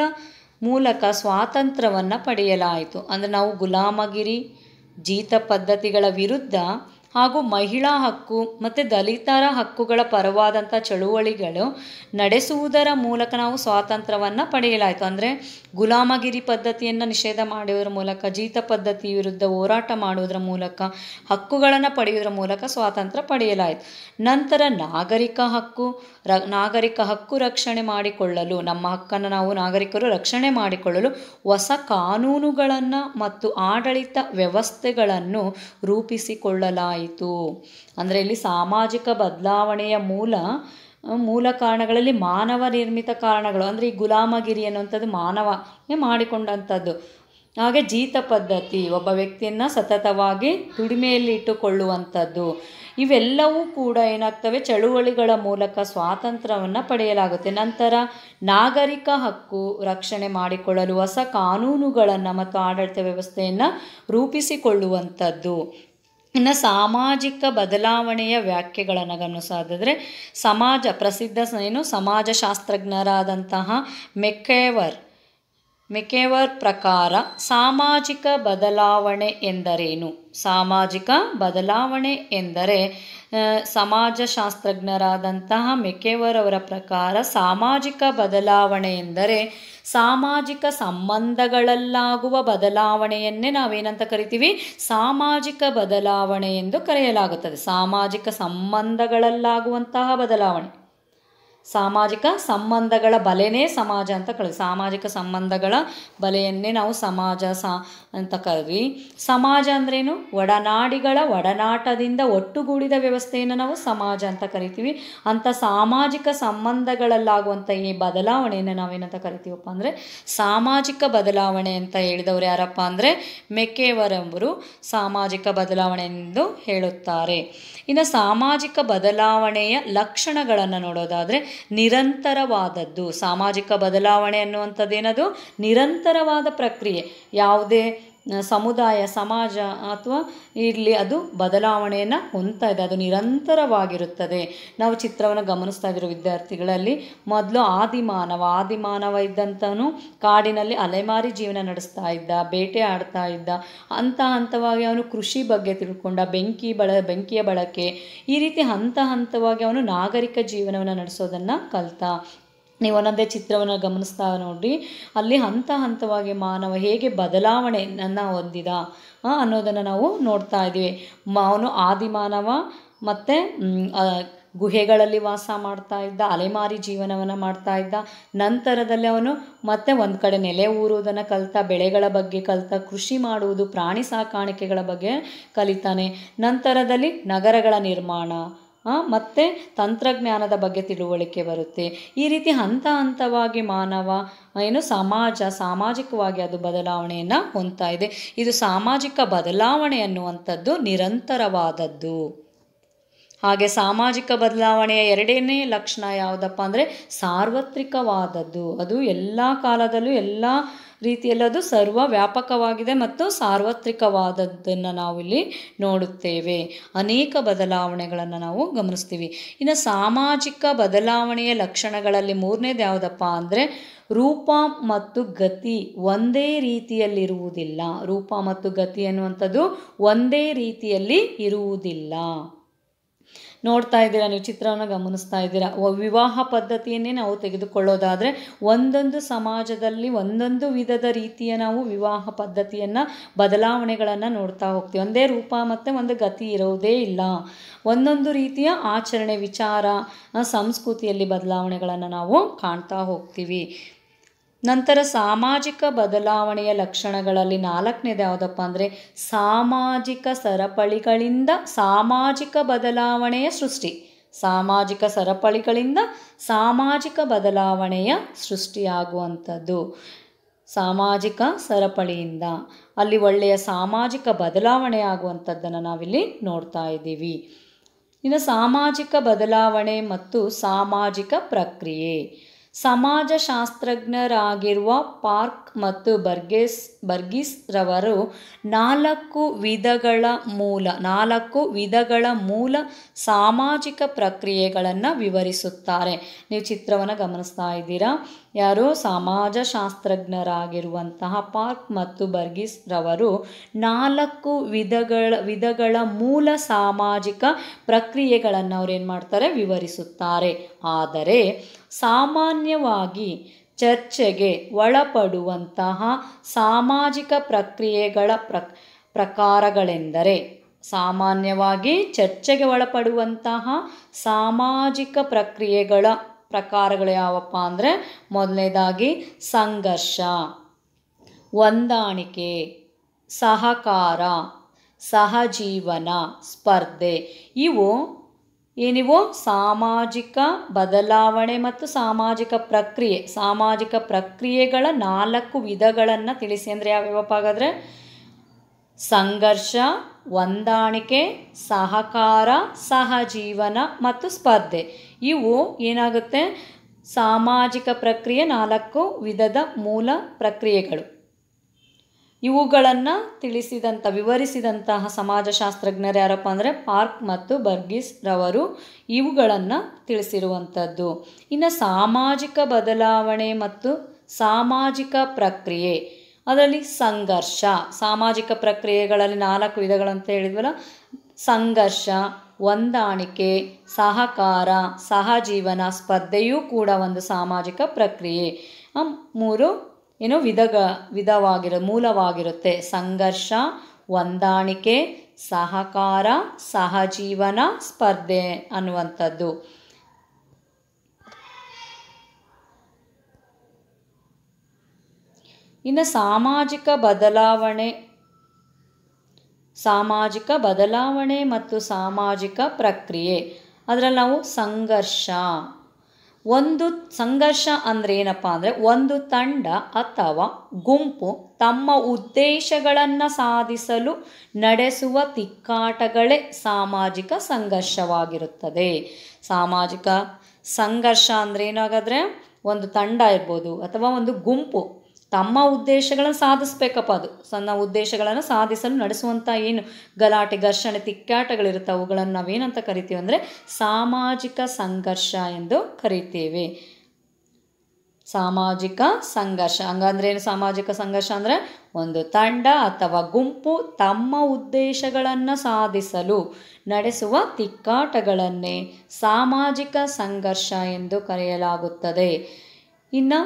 ಮೂಲಕ ಸ್ವಾತಂತ್ರ್ಯವನ್ನು ಪಡೆಯಲಾಯಿತು ಅಂದರೆ ನಾವು ಗುಲಾಮಗಿರಿ ಜೀತ ಪದ್ಧತಿಗಳ ವಿರುದ್ಧ ಹಾಗೂ ಮಹಿಳಾ ಹಕ್ಕು ಮತ್ತು ದಲಿತರ ಹಕ್ಕುಗಳ ಪರವಾದಂಥ ಚಳುವಳಿಗಳು ನಡೆಸುವುದರ ಮೂಲಕ ನಾವು ಸ್ವಾತಂತ್ರ್ಯವನ್ನು ಪಡೆಯಲಾಯಿತು ಅಂದರೆ ಗುಲಾಮಗಿರಿ ಪದ್ಧತಿಯನ್ನು ನಿಷೇಧ ಮಾಡುವುದರ ಮೂಲಕ ಜೀತ ಪದ್ಧತಿ ವಿರುದ್ಧ ಹೋರಾಟ ಮಾಡುವುದರ ಮೂಲಕ ಹಕ್ಕುಗಳನ್ನು ಪಡೆಯುವುದರ ಮೂಲಕ ಸ್ವಾತಂತ್ರ್ಯ ಪಡೆಯಲಾಯಿತು ನಂತರ ನಾಗರಿಕ ಹಕ್ಕು ರ ನಾಗರಿಕ ಹಕ್ಕು ರಕ್ಷಣೆ ಮಾಡಿಕೊಳ್ಳಲು ನಮ್ಮ ಹಕ್ಕನ್ನು ನಾವು ನಾಗರಿಕರು ರಕ್ಷಣೆ ಮಾಡಿಕೊಳ್ಳಲು ಹೊಸ ಕಾನೂನುಗಳನ್ನು ಮತ್ತು ಆಡಳಿತ ವ್ಯವಸ್ಥೆಗಳನ್ನು ರೂಪಿಸಿಕೊಳ್ಳಲಾಯಿತು ಆಯಿತು ಅಂದರೆ ಇಲ್ಲಿ ಸಾಮಾಜಿಕ ಬದಲಾವಣೆಯ ಮೂಲ ಮೂಲ ಕಾರಣಗಳಲ್ಲಿ ಮಾನವ ನಿರ್ಮಿತ ಕಾರಣಗಳು ಅಂದರೆ ಈ ಗುಲಾಮಗಿರಿ ಅನ್ನುವಂಥದ್ದು ಮಾನವ ಮಾಡಿಕೊಂಡಂಥದ್ದು ಹಾಗೆ ಜೀತ ಪದ್ಧತಿ ಒಬ್ಬ ವ್ಯಕ್ತಿಯನ್ನು ಸತತವಾಗಿ ದುಡಿಮೆಯಲ್ಲಿ ಇಟ್ಟುಕೊಳ್ಳುವಂಥದ್ದು ಇವೆಲ್ಲವೂ ಕೂಡ ಏನಾಗ್ತವೆ ಚಳುವಳಿಗಳ ಮೂಲಕ ಸ್ವಾತಂತ್ರ್ಯವನ್ನು ಪಡೆಯಲಾಗುತ್ತೆ ನಂತರ ನಾಗರಿಕ ಹಕ್ಕು ರಕ್ಷಣೆ ಮಾಡಿಕೊಳ್ಳಲು ಹೊಸ ಕಾನೂನುಗಳನ್ನು ಮತ್ತು ಆಡಳಿತ ವ್ಯವಸ್ಥೆಯನ್ನು ರೂಪಿಸಿಕೊಳ್ಳುವಂಥದ್ದು ಇನ್ನು ಸಾಮಾಜಿಕ ಬದಲಾವಣೆಯ ವ್ಯಾಖ್ಯೆಗಳನ್ನು ಗಮನಿಸೋದಾದರೆ ಸಮಾಜ ಪ್ರಸಿದ್ಧ ಏನು ಸಮಾಜಶಾಸ್ತ್ರಜ್ಞರಾದಂತಹ ಮೆಕೇವರ್ ಮೆಕೇವರ್ ಪ್ರಕಾರ ಸಾಮಾಜಿಕ ಬದಲಾವಣೆ ಎಂದರೇನು ಸಾಮಾಜಿಕ ಬದಲಾವಣೆ ಎಂದರೆ ಸಮಾಜಶಾಸ್ತ್ರಜ್ಞರಾದಂತಹ ಮೆಕೆವರವರ ಪ್ರಕಾರ ಸಾಮಾಜಿಕ ಬದಲಾವಣೆ ಎಂದರೆ ಸಾಮಾಜಿಕ ಸಂಬಂಧಗಳಲ್ಲಾಗುವ ಬದಲಾವಣೆಯನ್ನೇ ನಾವೇನಂತ ಕರಿತೀವಿ ಸಾಮಾಜಿಕ ಬದಲಾವಣೆ ಎಂದು ಕರೆಯಲಾಗುತ್ತದೆ ಸಾಮಾಜಿಕ ಸಂಬಂಧಗಳಲ್ಲಾಗುವಂತಹ ಬದಲಾವಣೆ ಸಾಮಾಜಿಕ ಸಂಬಂಧಗಳ ಬಲೆನೇ ಸಮಾಜ ಅಂತ ಕಳಿ ಸಾಮಾಜಿಕ ಸಂಬಂಧಗಳ ಬಲೆಯನ್ನೇ ನಾವು ಸಮಾಜ ಸಾ ಅಂತ ಕರೀವಿ ಸಮಾಜ ಅಂದ್ರೇನು ಒಡನಾಡಿಗಳ ಒಡನಾಟದಿಂದ ಒಟ್ಟುಗೂಡಿದ ವ್ಯವಸ್ಥೆಯನ್ನು ನಾವು ಸಮಾಜ ಅಂತ ಕರಿತೀವಿ ಅಂಥ ಸಾಮಾಜಿಕ ಸಂಬಂಧಗಳಲ್ಲಾಗುವಂಥ ಈ ಬದಲಾವಣೆಯನ್ನು ನಾವೇನಂತ ಕರಿತೀವಪ್ಪ ಅಂದರೆ ಸಾಮಾಜಿಕ ಬದಲಾವಣೆ ಅಂತ ಹೇಳಿದವರು ಯಾರಪ್ಪ ಅಂದರೆ ಮೆಕ್ಕೆವರೆಂಬರು ಸಾಮಾಜಿಕ ಬದಲಾವಣೆ ಎಂದು ಹೇಳುತ್ತಾರೆ ಇನ್ನು ಸಾಮಾಜಿಕ ಬದಲಾವಣೆಯ ಲಕ್ಷಣಗಳನ್ನು ನೋಡೋದಾದರೆ ನಿರಂತರವಾದದ್ದು ಸಾಮಾಜಿಕ ಬದಲಾವಣೆ ಅನ್ನುವಂಥದ್ದೇನದು ನಿರಂತರವಾದ ಪ್ರಕ್ರಿಯೆ ಯಾವುದೇ ಸಮುದಾಯ ಸಮಾಜ ಅಥವಾ ಇಲ್ಲಿ ಅದು ಬದಲಾವಣೆಯನ್ನು ಹೊಂದ್ತಾ ಇದೆ ಅದು ನಿರಂತರವಾಗಿರುತ್ತದೆ ನಾವು ಚಿತ್ರವನ್ನು ಗಮನಿಸ್ತಾ ಇದ್ದರು ವಿದ್ಯಾರ್ಥಿಗಳಲ್ಲಿ ಮೊದಲು ಆದಿಮಾನವ ಆದಿಮಾನವ ಇದ್ದಂತನು ಕಾಡಿನಲ್ಲಿ ಅಲೆಮಾರಿ ಜೀವನ ನಡೆಸ್ತಾ ಇದ್ದ ಬೇಟೆ ಆಡ್ತಾ ಇದ್ದ ಹಂತ ಹಂತವಾಗಿ ಅವನು ಕೃಷಿ ಬಗ್ಗೆ ತಿಳ್ಕೊಂಡ ಬೆಂಕಿ ಬಳ ಬೆಂಕಿಯ ಬಳಕೆ ಈ ರೀತಿ ಹಂತ ಹಂತವಾಗಿ ಅವನು ನಾಗರಿಕ ಜೀವನವನ್ನು ನಡೆಸೋದನ್ನು ಕಲ್ತ ನೀವು ಒಂದೊಂದೇ ಚಿತ್ರವನ್ನು ಗಮನಿಸ್ತಾ ನೋಡಿ ಅಲ್ಲಿ ಹಂತ ಹಂತವಾಗಿ ಮಾನವ ಹೇಗೆ ಬದಲಾವಣೆಯನ್ನು ಹೊಂದಿದ ಅನ್ನೋದನ್ನು ನಾವು ನೋಡ್ತಾ ಇದ್ದೀವಿ ಅವನು ಆದಿ ಮಾನವ ಮತ್ತು ಗುಹೆಗಳಲ್ಲಿ ವಾಸ ಮಾಡ್ತಾ ಇದ್ದ ಅಲೆಮಾರಿ ಜೀವನವನ್ನು ಮಾಡ್ತಾ ಇದ್ದ ನಂತರದಲ್ಲಿ ಅವನು ಮತ್ತೆ ಒಂದು ಕಡೆ ನೆಲೆ ಊರುವುದನ್ನು ಕಲಿತ ಬೆಳೆಗಳ ಬಗ್ಗೆ ಕಲಿತ ಕೃಷಿ ಮಾಡುವುದು ಪ್ರಾಣಿ ಸಾಕಾಣಿಕೆಗಳ ಬಗ್ಗೆ ಕಲಿತಾನೆ ನಂತರದಲ್ಲಿ ನಗರಗಳ ನಿರ್ಮಾಣ ಮತ್ತು ತಂತ್ರಜ್ಞಾನದ ಬಗ್ಗೆ ತಿಳುವಳಿಕೆ ಬರುತ್ತೆ ಈ ರೀತಿ ಹಂತ ಹಂತವಾಗಿ ಮಾನವ ಏನು ಸಮಾಜ ಸಾಮಾಜಿಕವಾಗಿ ಅದು ಬದಲಾವಣೆಯನ್ನು ಹೊಂದ್ತಾ ಇದೆ ಇದು ಸಾಮಾಜಿಕ ಬದಲಾವಣೆ ಅನ್ನುವಂಥದ್ದು ನಿರಂತರವಾದದ್ದು ಹಾಗೆ ಸಾಮಾಜಿಕ ಬದಲಾವಣೆಯ ಎರಡನೇ ಲಕ್ಷಣ ಯಾವುದಪ್ಪ ಅಂದರೆ ಸಾರ್ವತ್ರಿಕವಾದದ್ದು ಅದು ಎಲ್ಲ ಕಾಲದಲ್ಲೂ ಎಲ್ಲ ರೀತಿಯಲ್ಲದು ಸರ್ವ ವ್ಯಾಪಕವಾಗಿದೆ ಮತ್ತು ಸಾರ್ವತ್ರಿಕವಾದದ್ದನ್ನು ನಾವಿಲ್ಲಿ ನೋಡುತ್ತೇವೆ ಅನೇಕ ಬದಲಾವಣೆಗಳನ್ನು ನಾವು ಗಮನಿಸ್ತೀವಿ ಇನ್ನು ಸಾಮಾಜಿಕ ಬದಲಾವಣೆಯ ಲಕ್ಷಣಗಳಲ್ಲಿ ಮೂರನೇದು ಯಾವುದಪ್ಪ ಅಂದರೆ ರೂಪ ಮತ್ತು ಗತಿ ಒಂದೇ ರೀತಿಯಲ್ಲಿರುವುದಿಲ್ಲ ರೂಪ ಮತ್ತು ಗತಿ ಅನ್ನುವಂಥದ್ದು ಒಂದೇ ರೀತಿಯಲ್ಲಿ ಇರುವುದಿಲ್ಲ ನೋಡ್ತಾ ಇದ್ದೀರಾ ನೀವು ಚಿತ್ರವನ್ನು ಗಮನಿಸ್ತಾ ಇದ್ದೀರಾ ವಿವಾಹ ಪದ್ಧತಿಯನ್ನೇ ನಾವು ತೆಗೆದುಕೊಳ್ಳೋದಾದರೆ ಒಂದೊಂದು ಸಮಾಜದಲ್ಲಿ ಒಂದೊಂದು ವಿಧದ ರೀತಿಯ ನಾವು ವಿವಾಹ ಪದ್ಧತಿಯನ್ನು ಬದಲಾವಣೆಗಳನ್ನು ನೋಡ್ತಾ ಹೋಗ್ತೀವಿ ಒಂದೇ ರೂಪ ಮತ್ತು ಒಂದು ಗತಿ ಇರೋದೇ ಇಲ್ಲ ಒಂದೊಂದು ರೀತಿಯ ಆಚರಣೆ ವಿಚಾರ ಸಂಸ್ಕೃತಿಯಲ್ಲಿ ಬದಲಾವಣೆಗಳನ್ನು ನಾವು ಕಾಣ್ತಾ ಹೋಗ್ತೀವಿ ನಂತರ ಸಾಮಾಜಿಕ ಬದಲಾವಣೆಯ ಲಕ್ಷಣಗಳಲ್ಲಿ ನಾಲ್ಕನೇದು ಯಾವುದಪ್ಪ ಅಂದರೆ ಸಾಮಾಜಿಕ ಸರಪಳಿಗಳಿಂದ ಸಾಮಾಜಿಕ ಬದಲಾವಣೆಯ ಸೃಷ್ಟಿ ಸಾಮಾಜಿಕ ಸರಪಳಿಗಳಿಂದ ಸಾಮಾಜಿಕ ಬದಲಾವಣೆಯ ಸೃಷ್ಟಿಯಾಗುವಂಥದ್ದು ಸಾಮಾಜಿಕ ಸರಪಳಿಯಿಂದ ಅಲ್ಲಿ ಒಳ್ಳೆಯ ಸಾಮಾಜಿಕ ಬದಲಾವಣೆ ಆಗುವಂಥದ್ದನ್ನು ನಾವಿಲ್ಲಿ ನೋಡ್ತಾ ಇದ್ದೀವಿ ಇನ್ನು ಸಾಮಾಜಿಕ ಬದಲಾವಣೆ ಮತ್ತು ಸಾಮಾಜಿಕ ಪ್ರಕ್ರಿಯೆ ಸಮಾಜಶಾಸ್ತ್ರಜ್ಞರಾಗಿರುವ ಪಾರ್ಕ್ ಮತ್ತು ಬರ್ಗೆಸ್ ರವರು ನಾಲ್ಕು ವಿಧಗಳ ಮೂಲ ನಾಲ್ಕು ವಿಧಗಳ ಮೂಲ ಸಾಮಾಜಿಕ ಪ್ರಕ್ರಿಯೆಗಳನ್ನು ವಿವರಿಸುತ್ತಾರೆ ನೀವು ಚಿತ್ರವನ್ನು ಗಮನಿಸ್ತಾ ಇದ್ದೀರಾ ಯಾರು ಶಾಸ್ತ್ರಜ್ಞರಾಗಿರುವಂತಹ ಪಾರ್ಕ್ ಮತ್ತು ಬರ್ಗಿಸ್ ರವರು ನಾಲ್ಕು ವಿಧಗಳ ವಿಧಗಳ ಮೂಲ ಸಾಮಾಜಿಕ ಪ್ರಕ್ರಿಯೆಗಳನ್ನು ಏನು ಮಾಡ್ತಾರೆ ವಿವರಿಸುತ್ತಾರೆ ಆದರೆ ಸಾಮಾನ್ಯವಾಗಿ ಚರ್ಚೆಗೆ ಒಳಪಡುವಂತಹ ಸಾಮಾಜಿಕ ಪ್ರಕ್ರಿಯೆಗಳ ಪ್ರಕ್ ಪ್ರಕಾರಗಳೆಂದರೆ ಸಾಮಾನ್ಯವಾಗಿ ಚರ್ಚೆಗೆ ಒಳಪಡುವಂತಹ ಸಾಮಾಜಿಕ ಪ್ರಕ್ರಿಯೆಗಳ ಪ್ರಕಾರಗಳು ಯಾವಪ್ಪ ಅಂದರೆ ಮೊದಲನೇದಾಗಿ ಸಂಘರ್ಷ ಹೊಂದಾಣಿಕೆ ಸಹಕಾರ ಸಹಜೀವನ ಸ್ಪರ್ಧೆ ಇವು ಏನಿವು ಸಾಮಾಜಿಕ ಬದಲಾವಣೆ ಮತ್ತು ಸಾಮಾಜಿಕ ಪ್ರಕ್ರಿಯೆ ಸಾಮಾಜಿಕ ಪ್ರಕ್ರಿಯೆಗಳ ನಾಲ್ಕು ವಿಧಗಳನ್ನು ತಿಳಿಸಿ ಅಂದರೆ ಯಾವ್ಯಾವಪ್ಪ ಹಾಗಾದರೆ ಸಂಘರ್ಷ ಹೊಂದಾಣಿಕೆ ಸಹಕಾರ ಸಹಜೀವನ ಮತ್ತು ಸ್ಪರ್ಧೆ ಇವು ಏನಾಗುತ್ತೆ ಸಾಮಾಜಿಕ ಪ್ರಕ್ರಿಯೆ ನಾಲ್ಕು ವಿಧದ ಮೂಲ ಪ್ರಕ್ರಿಯೆಗಳು ಇವುಗಳನ್ನು ತಿಳಿಸಿದಂಥ ವಿವರಿಸಿದಂತಹ ಸಮಾಜಶಾಸ್ತ್ರಜ್ಞರು ಯಾರಪ್ಪ ಅಂದರೆ ಪಾರ್ಕ್ ಮತ್ತು ಬರ್ಗೀಸ್ ರವರು ಇವುಗಳನ್ನು ತಿಳಿಸಿರುವಂಥದ್ದು ಇನ್ನು ಸಾಮಾಜಿಕ ಬದಲಾವಣೆ ಮತ್ತು ಸಾಮಾಜಿಕ ಪ್ರಕ್ರಿಯೆ ಅದರಲ್ಲಿ ಸಂಘರ್ಷ ಸಾಮಾಜಿಕ ಪ್ರಕ್ರಿಯೆಗಳಲ್ಲಿ ನಾಲ್ಕು ವಿಧಗಳಂತ ಹೇಳಿದ್ವಲ್ಲ ಸಂಘರ್ಷ ಹೊಂದಾಣಿಕೆ ಸಹಕಾರ ಸಹಜೀವನ ಸ್ಪರ್ಧೆಯೂ ಕೂಡ ಒಂದು ಸಾಮಾಜಿಕ ಪ್ರಕ್ರಿಯೆ ಮೂರು ಏನು ವಿಧಗ ವಿಧವಾಗಿರ ಮೂಲವಾಗಿರುತ್ತೆ ಸಂಘರ್ಷ ಹೊಂದಾಣಿಕೆ ಸಹಕಾರ ಸಹಜೀವನ ಸ್ಪರ್ಧೆ ಅನ್ನುವಂಥದ್ದು ಇನ್ನು ಸಾಮಾಜಿಕ ಬದಲಾವಣೆ ಸಾಮಾಜಿಕ ಬದಲಾವಣೆ ಮತ್ತು ಸಾಮಾಜಿಕ ಪ್ರಕ್ರಿಯೆ ಅದರಲ್ಲಿ ನಾವು ಸಂಘರ್ಷ ಒಂದು ಸಂಘರ್ಷ ಅಂದರೆ ಏನಪ್ಪ ಅಂದರೆ ಒಂದು ತಂಡ ಅಥವಾ ಗುಂಪು ತಮ್ಮ ಉದ್ದೇಶಗಳನ್ನು ಸಾಧಿಸಲು ನಡೆಸುವ ತಿಕ್ಕಾಟಗಳೇ ಸಾಮಾಜಿಕ ಸಂಘರ್ಷವಾಗಿರುತ್ತದೆ ಸಾಮಾಜಿಕ ಸಂಘರ್ಷ ಅಂದರೆ ಏನಾಗಾದರೆ ಒಂದು ತಂಡ ಇರ್ಬೋದು ಅಥವಾ ಒಂದು ಗುಂಪು ತಮ್ಮ ಉದ್ದೇಶಗಳನ್ನು ಸಾಧಿಸ್ಬೇಕಪ್ಪ ಅದು ಸಣ್ಣ ಉದ್ದೇಶಗಳನ್ನು ಸಾಧಿಸಲು ನಡೆಸುವಂಥ ಏನು ಗಲಾಟೆ ಘರ್ಷಣೆ ತಿಕ್ಕಾಟಗಳಿರುತ್ತೆ ಅವುಗಳನ್ನು ನಾವೇನಂತ ಕರಿತೀವಿ ಅಂದರೆ ಸಾಮಾಜಿಕ ಸಂಘರ್ಷ ಎಂದು ಕರಿತೇವೆ ಸಾಮಾಜಿಕ ಸಂಘರ್ಷ ಹಂಗಂದ್ರೆ ಏನು ಸಾಮಾಜಿಕ ಸಂಘರ್ಷ ಅಂದರೆ ಒಂದು ತಂಡ ಅಥವಾ ಗುಂಪು ತಮ್ಮ ಉದ್ದೇಶಗಳನ್ನು ಸಾಧಿಸಲು ನಡೆಸುವ ತಿಕ್ಕಾಟಗಳನ್ನೇ ಸಾಮಾಜಿಕ ಸಂಘರ್ಷ ಎಂದು ಕರೆಯಲಾಗುತ್ತದೆ ಇನ್ನು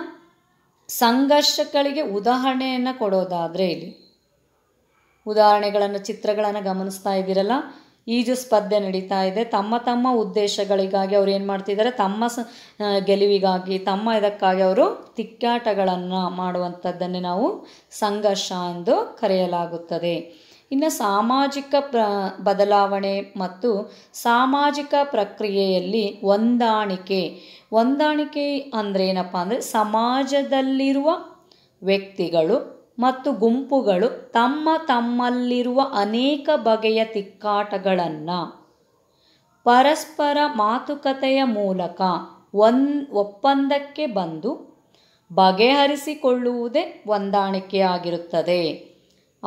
ಸಂಘರ್ಷಗಳಿಗೆ ಉದಾಹರಣೆಯನ್ನು ಕೊಡೋದಾದರೆ ಇಲ್ಲಿ ಉದಾಹರಣೆಗಳನ್ನು ಚಿತ್ರಗಳನ್ನು ಗಮನಿಸ್ತಾ ಇದ್ದೀರಲ್ಲ ಈಜು ಸ್ಪರ್ಧೆ ನಡೀತಾ ಇದೆ ತಮ್ಮ ತಮ್ಮ ಉದ್ದೇಶಗಳಿಗಾಗಿ ಅವ್ರು ಏನು ಮಾಡ್ತಿದ್ದಾರೆ ತಮ್ಮ ಸ ಗೆಲುವಿಗಾಗಿ ತಮ್ಮ ಇದಕ್ಕಾಗಿ ಅವರು ತಿಕ್ಕಾಟಗಳನ್ನು ಮಾಡುವಂಥದ್ದನ್ನೇ ನಾವು ಸಂಘರ್ಷ ಎಂದು ಕರೆಯಲಾಗುತ್ತದೆ ಇನ್ನು ಸಾಮಾಜಿಕ ಪ್ರ ಬದಲಾವಣೆ ಮತ್ತು ಸಾಮಾಜಿಕ ಪ್ರಕ್ರಿಯೆಯಲ್ಲಿ ಹೊಂದಾಣಿಕೆ ಹೊಂದಾಣಿಕೆ ಏನಪ್ಪ ಅಂದರೆ ಸಮಾಜದಲ್ಲಿರುವ ವ್ಯಕ್ತಿಗಳು ಮತ್ತು ಗುಂಪುಗಳು ತಮ್ಮ ತಮ್ಮಲ್ಲಿರುವ ಅನೇಕ ಬಗೆಯ ತಿಕ್ಕಾಟಗಳನ್ನು ಪರಸ್ಪರ ಮಾತುಕತೆಯ ಮೂಲಕ ಒನ್ ಒಪ್ಪಂದಕ್ಕೆ ಬಂದು ಬಗೆಹರಿಸಿಕೊಳ್ಳುವುದೇ ಹೊಂದಾಣಿಕೆಯಾಗಿರುತ್ತದೆ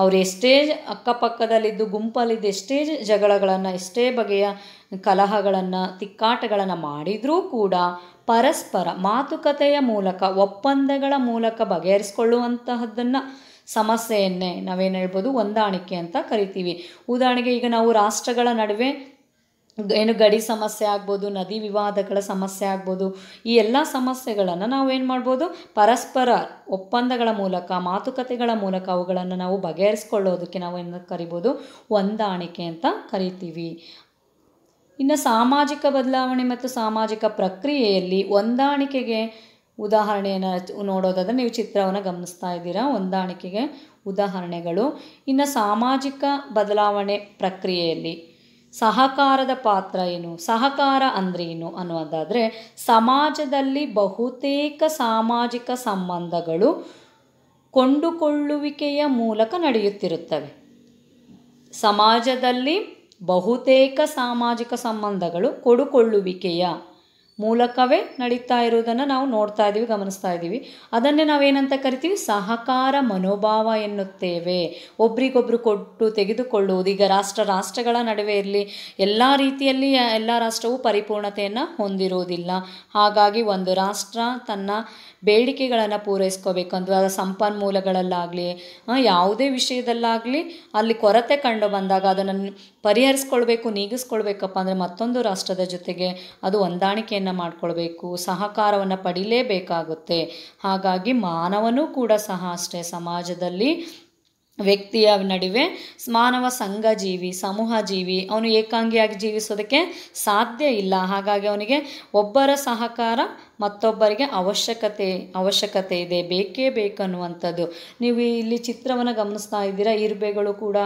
ಅವ್ರು ಎಷ್ಟೇ ಅಕ್ಕಪಕ್ಕದಲ್ಲಿದ್ದು ಗುಂಪಲ್ಲಿದ್ದು ಎಷ್ಟೇ ಜಗಳಗಳನ್ನು ಎಷ್ಟೇ ಬಗೆಯ ಕಲಹಗಳನ್ನು ತಿಕ್ಕಾಟಗಳನ್ನು ಮಾಡಿದರೂ ಕೂಡ ಪರಸ್ಪರ ಮಾತುಕತೆಯ ಮೂಲಕ ಒಪ್ಪಂದಗಳ ಮೂಲಕ ಬಗೆಹರಿಸಿಕೊಳ್ಳುವಂತಹದ್ದನ್ನು ಸಮಸ್ಯೆಯನ್ನೇ ನಾವೇನು ಹೇಳ್ಬೋದು ಹೊಂದಾಣಿಕೆ ಅಂತ ಕರಿತೀವಿ ಉದಾಹರಣೆಗೆ ಈಗ ನಾವು ರಾಷ್ಟ್ರಗಳ ನಡುವೆ ಏನು ಗಡಿ ಸಮಸ್ಯೆ ಆಗ್ಬೋದು ನದಿ ವಿವಾದಗಳ ಸಮಸ್ಯೆ ಆಗ್ಬೋದು ಈ ಎಲ್ಲ ಸಮಸ್ಯೆಗಳನ್ನು ನಾವು ಏನು ಮಾಡ್ಬೋದು ಪರಸ್ಪರ ಒಪ್ಪಂದಗಳ ಮೂಲಕ ಮಾತುಕತೆಗಳ ಮೂಲಕ ಅವುಗಳನ್ನು ನಾವು ಬಗೆಹರಿಸ್ಕೊಳ್ಳೋದಕ್ಕೆ ನಾವು ಏನು ಕರಿಬೋದು ಹೊಂದಾಣಿಕೆ ಅಂತ ಕರಿತೀವಿ ಇನ್ನು ಸಾಮಾಜಿಕ ಬದಲಾವಣೆ ಮತ್ತು ಸಾಮಾಜಿಕ ಪ್ರಕ್ರಿಯೆಯಲ್ಲಿ ಹೊಂದಾಣಿಕೆಗೆ ಉದಾಹರಣೆಯನ್ನು ನೋಡೋದಾದರೆ ನೀವು ಚಿತ್ರವನ್ನು ಗಮನಿಸ್ತಾ ಇದ್ದೀರಾ ಹೊಂದಾಣಿಕೆಗೆ ಉದಾಹರಣೆಗಳು ಇನ್ನು ಸಾಮಾಜಿಕ ಬದಲಾವಣೆ ಪ್ರಕ್ರಿಯೆಯಲ್ಲಿ ಸಹಕಾರದ ಪಾತ್ರ ಏನು ಸಹಕಾರ ಅಂದ್ರೇನು ಅನ್ನೋದಾದರೆ ಸಮಾಜದಲ್ಲಿ ಬಹುತೇಕ ಸಾಮಾಜಿಕ ಸಂಬಂಧಗಳು ಕೊಂಡುಕೊಳ್ಳುವಿಕೆಯ ಮೂಲಕ ನಡೆಯುತ್ತಿರುತ್ತವೆ ಸಮಾಜದಲ್ಲಿ ಬಹುತೇಕ ಸಾಮಾಜಿಕ ಸಂಬಂಧಗಳು ಕೊಡುಕೊಳ್ಳುವಿಕೆಯ ಮೂಲಕವೇ ನಡೀತಾ ಇರುವುದನ್ನು ನಾವು ನೋಡ್ತಾ ಇದ್ದೀವಿ ಗಮನಿಸ್ತಾ ಇದ್ದೀವಿ ಅದನ್ನೇ ನಾವೇನಂತ ಕರಿತೀವಿ ಸಹಕಾರ ಮನೋಭಾವ ಎನ್ನುತ್ತೇವೆ ಒಬ್ರಿಗೊಬ್ರು ಕೊಟ್ಟು ತೆಗೆದುಕೊಳ್ಳುವುದು ಈಗ ರಾಷ್ಟ್ರ ರಾಷ್ಟ್ರಗಳ ನಡುವೆ ಇರಲಿ ಎಲ್ಲ ರೀತಿಯಲ್ಲಿ ಎಲ್ಲ ರಾಷ್ಟ್ರವೂ ಪರಿಪೂರ್ಣತೆಯನ್ನು ಹೊಂದಿರುವುದಿಲ್ಲ ಹಾಗಾಗಿ ಒಂದು ರಾಷ್ಟ್ರ ತನ್ನ ಬೇಡಿಕೆಗಳನ್ನು ಪೂರೈಸ್ಕೋಬೇಕು ಅಂದರೆ ಅದರ ಸಂಪನ್ಮೂಲಗಳಲ್ಲಾಗಲಿ ಯಾವುದೇ ವಿಷಯದಲ್ಲಾಗಲಿ ಅಲ್ಲಿ ಕೊರತೆ ಕಂಡು ಬಂದಾಗ ಅದನ್ನು ಪರಿಹರಿಸ್ಕೊಳ್ಬೇಕು ನೀಗಿಸ್ಕೊಳ್ಬೇಕಪ್ಪ ಅಂದರೆ ಮತ್ತೊಂದು ರಾಷ್ಟ್ರದ ಜೊತೆಗೆ ಅದು ಹೊಂದಾಣಿಕೆಯನ್ನು ಮಾಡಿಕೊಳ್ಬೇಕು ಸಹಕಾರವನ್ನು ಪಡಿಲೇಬೇಕಾಗುತ್ತೆ ಹಾಗಾಗಿ ಮಾನವನೂ ಕೂಡ ಸಹ ಅಷ್ಟೇ ಸಮಾಜದಲ್ಲಿ ವ್ಯಕ್ತಿಯ ನಡುವೆ ಮಾನವ ಸಂಘ ಜೀವಿ ಸಮೂಹ ಜೀವಿ ಅವನು ಏಕಾಂಗಿಯಾಗಿ ಜೀವಿಸೋದಕ್ಕೆ ಸಾಧ್ಯ ಇಲ್ಲ ಹಾಗಾಗಿ ಅವನಿಗೆ ಒಬ್ಬರ ಸಹಕಾರ ಮತ್ತೊಬ್ಬರಿಗೆ ಅವಶ್ಯಕತೆ ಅವಶ್ಯಕತೆ ಇದೆ ಬೇಕೇ ಬೇಕನ್ನುವಂಥದ್ದು ನೀವು ಇಲ್ಲಿ ಚಿತ್ರವನ್ನು ಗಮನಿಸ್ತಾ ಇದ್ದೀರಾ ಇರುವೆಗಳು ಕೂಡ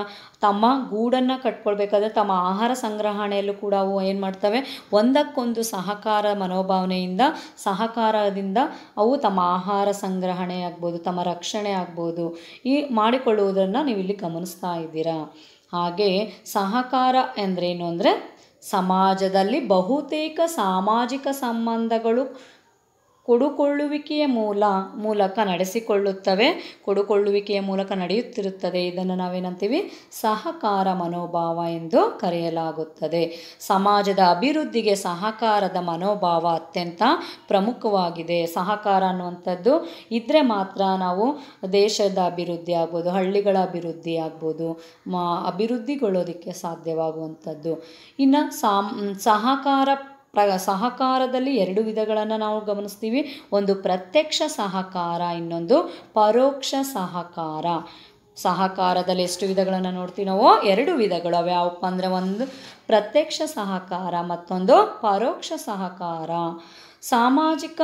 ತಮ್ಮ ಗೂಡನ್ನು ಕಟ್ಕೊಳ್ಬೇಕಾದ್ರೆ ತಮ್ಮ ಆಹಾರ ಸಂಗ್ರಹಣೆಯಲ್ಲೂ ಕೂಡ ಅವು ಏನು ಮಾಡ್ತವೆ ಒಂದಕ್ಕೊಂದು ಸಹಕಾರ ಮನೋಭಾವನೆಯಿಂದ ಸಹಕಾರದಿಂದ ಅವು ತಮ್ಮ ಆಹಾರ ಸಂಗ್ರಹಣೆ ಆಗ್ಬೋದು ತಮ್ಮ ರಕ್ಷಣೆ ಆಗ್ಬೋದು ಈ ಮಾಡಿಕೊಳ್ಳುವುದನ್ನು ನೀವು ಇಲ್ಲಿ ಗಮನಿಸ್ತಾ ಇದ್ದೀರಾ ಹಾಗೆ ಸಹಕಾರ ಎಂದರೇನು ಅಂದರೆ ಸಮಾಜದಲ್ಲಿ ಬಹುತೇಕ ಸಾಮಾಜಿಕ ಸಂಬಂಧಗಳು ಕೊಡುಕೊಳ್ಳುವಿಕೆಯ ಮೂಲ ಮೂಲಕ ನಡೆಸಿಕೊಳ್ಳುತ್ತವೆ ಕೊಡುಕೊಳ್ಳುವಿಕೆಯ ಮೂಲಕ ನಡೆಯುತ್ತಿರುತ್ತದೆ ಇದನ್ನು ನಾವೇನಂತೀವಿ ಸಹಕಾರ ಮನೋಭಾವ ಎಂದು ಕರೆಯಲಾಗುತ್ತದೆ ಸಮಾಜದ ಅಭಿವೃದ್ಧಿಗೆ ಸಹಕಾರದ ಮನೋಭಾವ ಅತ್ಯಂತ ಪ್ರಮುಖವಾಗಿದೆ ಸಹಕಾರ ಅನ್ನುವಂಥದ್ದು ಇದ್ದರೆ ಮಾತ್ರ ನಾವು ದೇಶದ ಅಭಿವೃದ್ಧಿ ಆಗ್ಬೋದು ಹಳ್ಳಿಗಳ ಅಭಿವೃದ್ಧಿ ಆಗ್ಬೋದು ಮಾ ಅಭಿವೃದ್ಧಿಗೊಳ್ಳೋದಕ್ಕೆ ಸಾಧ್ಯವಾಗುವಂಥದ್ದು ಇನ್ನು ಸಹಕಾರ ಪ್ರ ಸಹಕಾರದಲ್ಲಿ ಎರಡು ವಿಧಗಳನ್ನು ನಾವು ಗಮನಿಸ್ತೀವಿ ಒಂದು ಪ್ರತ್ಯಕ್ಷ ಸಹಕಾರ ಇನ್ನೊಂದು ಪರೋಕ್ಷ ಸಹಕಾರ ಸಹಕಾರದಲ್ಲಿ ಎಷ್ಟು ವಿಧಗಳನ್ನು ನೋಡ್ತೀವಿ ನಾವು ಎರಡು ವಿಧಗಳು ಅವು ಯಾವಪ್ಪ ಅಂದರೆ ಒಂದು ಪ್ರತ್ಯಕ್ಷ ಸಹಕಾರ ಮತ್ತೊಂದು ಪರೋಕ್ಷ ಸಹಕಾರ ಸಾಮಾಜಿಕ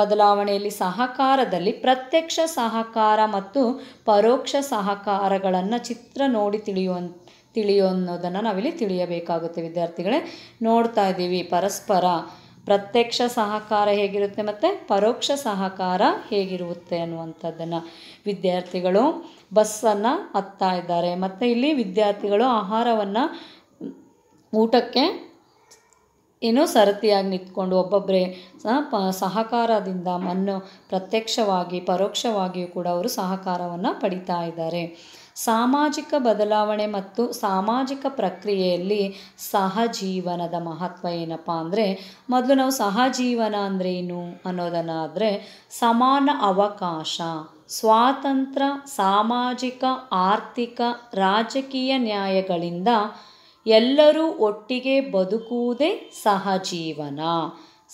ಬದಲಾವಣೆಯಲ್ಲಿ ಸಹಕಾರದಲ್ಲಿ ಪ್ರತ್ಯಕ್ಷ ಸಹಕಾರ ಮತ್ತು ಪರೋಕ್ಷ ಸಹಕಾರಗಳನ್ನು ಚಿತ್ರ ನೋಡಿ ತಿಳಿಯುವಂಥ ತಿಳಿಯೋ ಅನ್ನೋದನ್ನು ನಾವಿಲ್ಲಿ ತಿಳಿಯಬೇಕಾಗುತ್ತೆ ವಿದ್ಯಾರ್ಥಿಗಳೇ ನೋಡ್ತಾ ಇದ್ದೀವಿ ಪರಸ್ಪರ ಪ್ರತ್ಯಕ್ಷ ಸಹಕಾರ ಹೇಗಿರುತ್ತೆ ಮತ್ತು ಪರೋಕ್ಷ ಸಹಕಾರ ಹೇಗಿರುತ್ತೆ ಅನ್ನುವಂಥದ್ದನ್ನು ವಿದ್ಯಾರ್ಥಿಗಳು ಬಸ್ಸನ್ನು ಹತ್ತಾ ಇದ್ದಾರೆ ಮತ್ತು ಇಲ್ಲಿ ವಿದ್ಯಾರ್ಥಿಗಳು ಆಹಾರವನ್ನು ಊಟಕ್ಕೆ ಏನೋ ಸರತಿಯಾಗಿ ನಿಂತ್ಕೊಂಡು ಒಬ್ಬೊಬ್ಬರೇ ಪ ಸಹಕಾರದಿಂದ ಮನ್ನು ಪ್ರತ್ಯಕ್ಷವಾಗಿ ಪರೋಕ್ಷವಾಗಿಯೂ ಕೂಡ ಅವರು ಸಹಕಾರವನ್ನು ಪಡಿತಾ ಇದ್ದಾರೆ ಸಾಮಾಜಿಕ ಬದಲಾವಣೆ ಮತ್ತು ಸಾಮಾಜಿಕ ಪ್ರಕ್ರಿಯೆಯಲ್ಲಿ ಸಹಜೀವನದ ಮಹತ್ವ ಏನಪ್ಪ ಅಂದರೆ ಮೊದಲು ನಾವು ಸಹಜೀವನ ಅಂದರೆ ಏನು ಅನ್ನೋದನ್ನಾದರೆ ಸಮಾನ ಅವಕಾಶ ಸ್ವಾತಂತ್ರ್ಯ ಸಾಮಾಜಿಕ ಆರ್ಥಿಕ ರಾಜಕೀಯ ನ್ಯಾಯಗಳಿಂದ ಎಲ್ಲರೂ ಒಟ್ಟಿಗೆ ಬದುಕುವುದೇ ಸಹಜೀವನ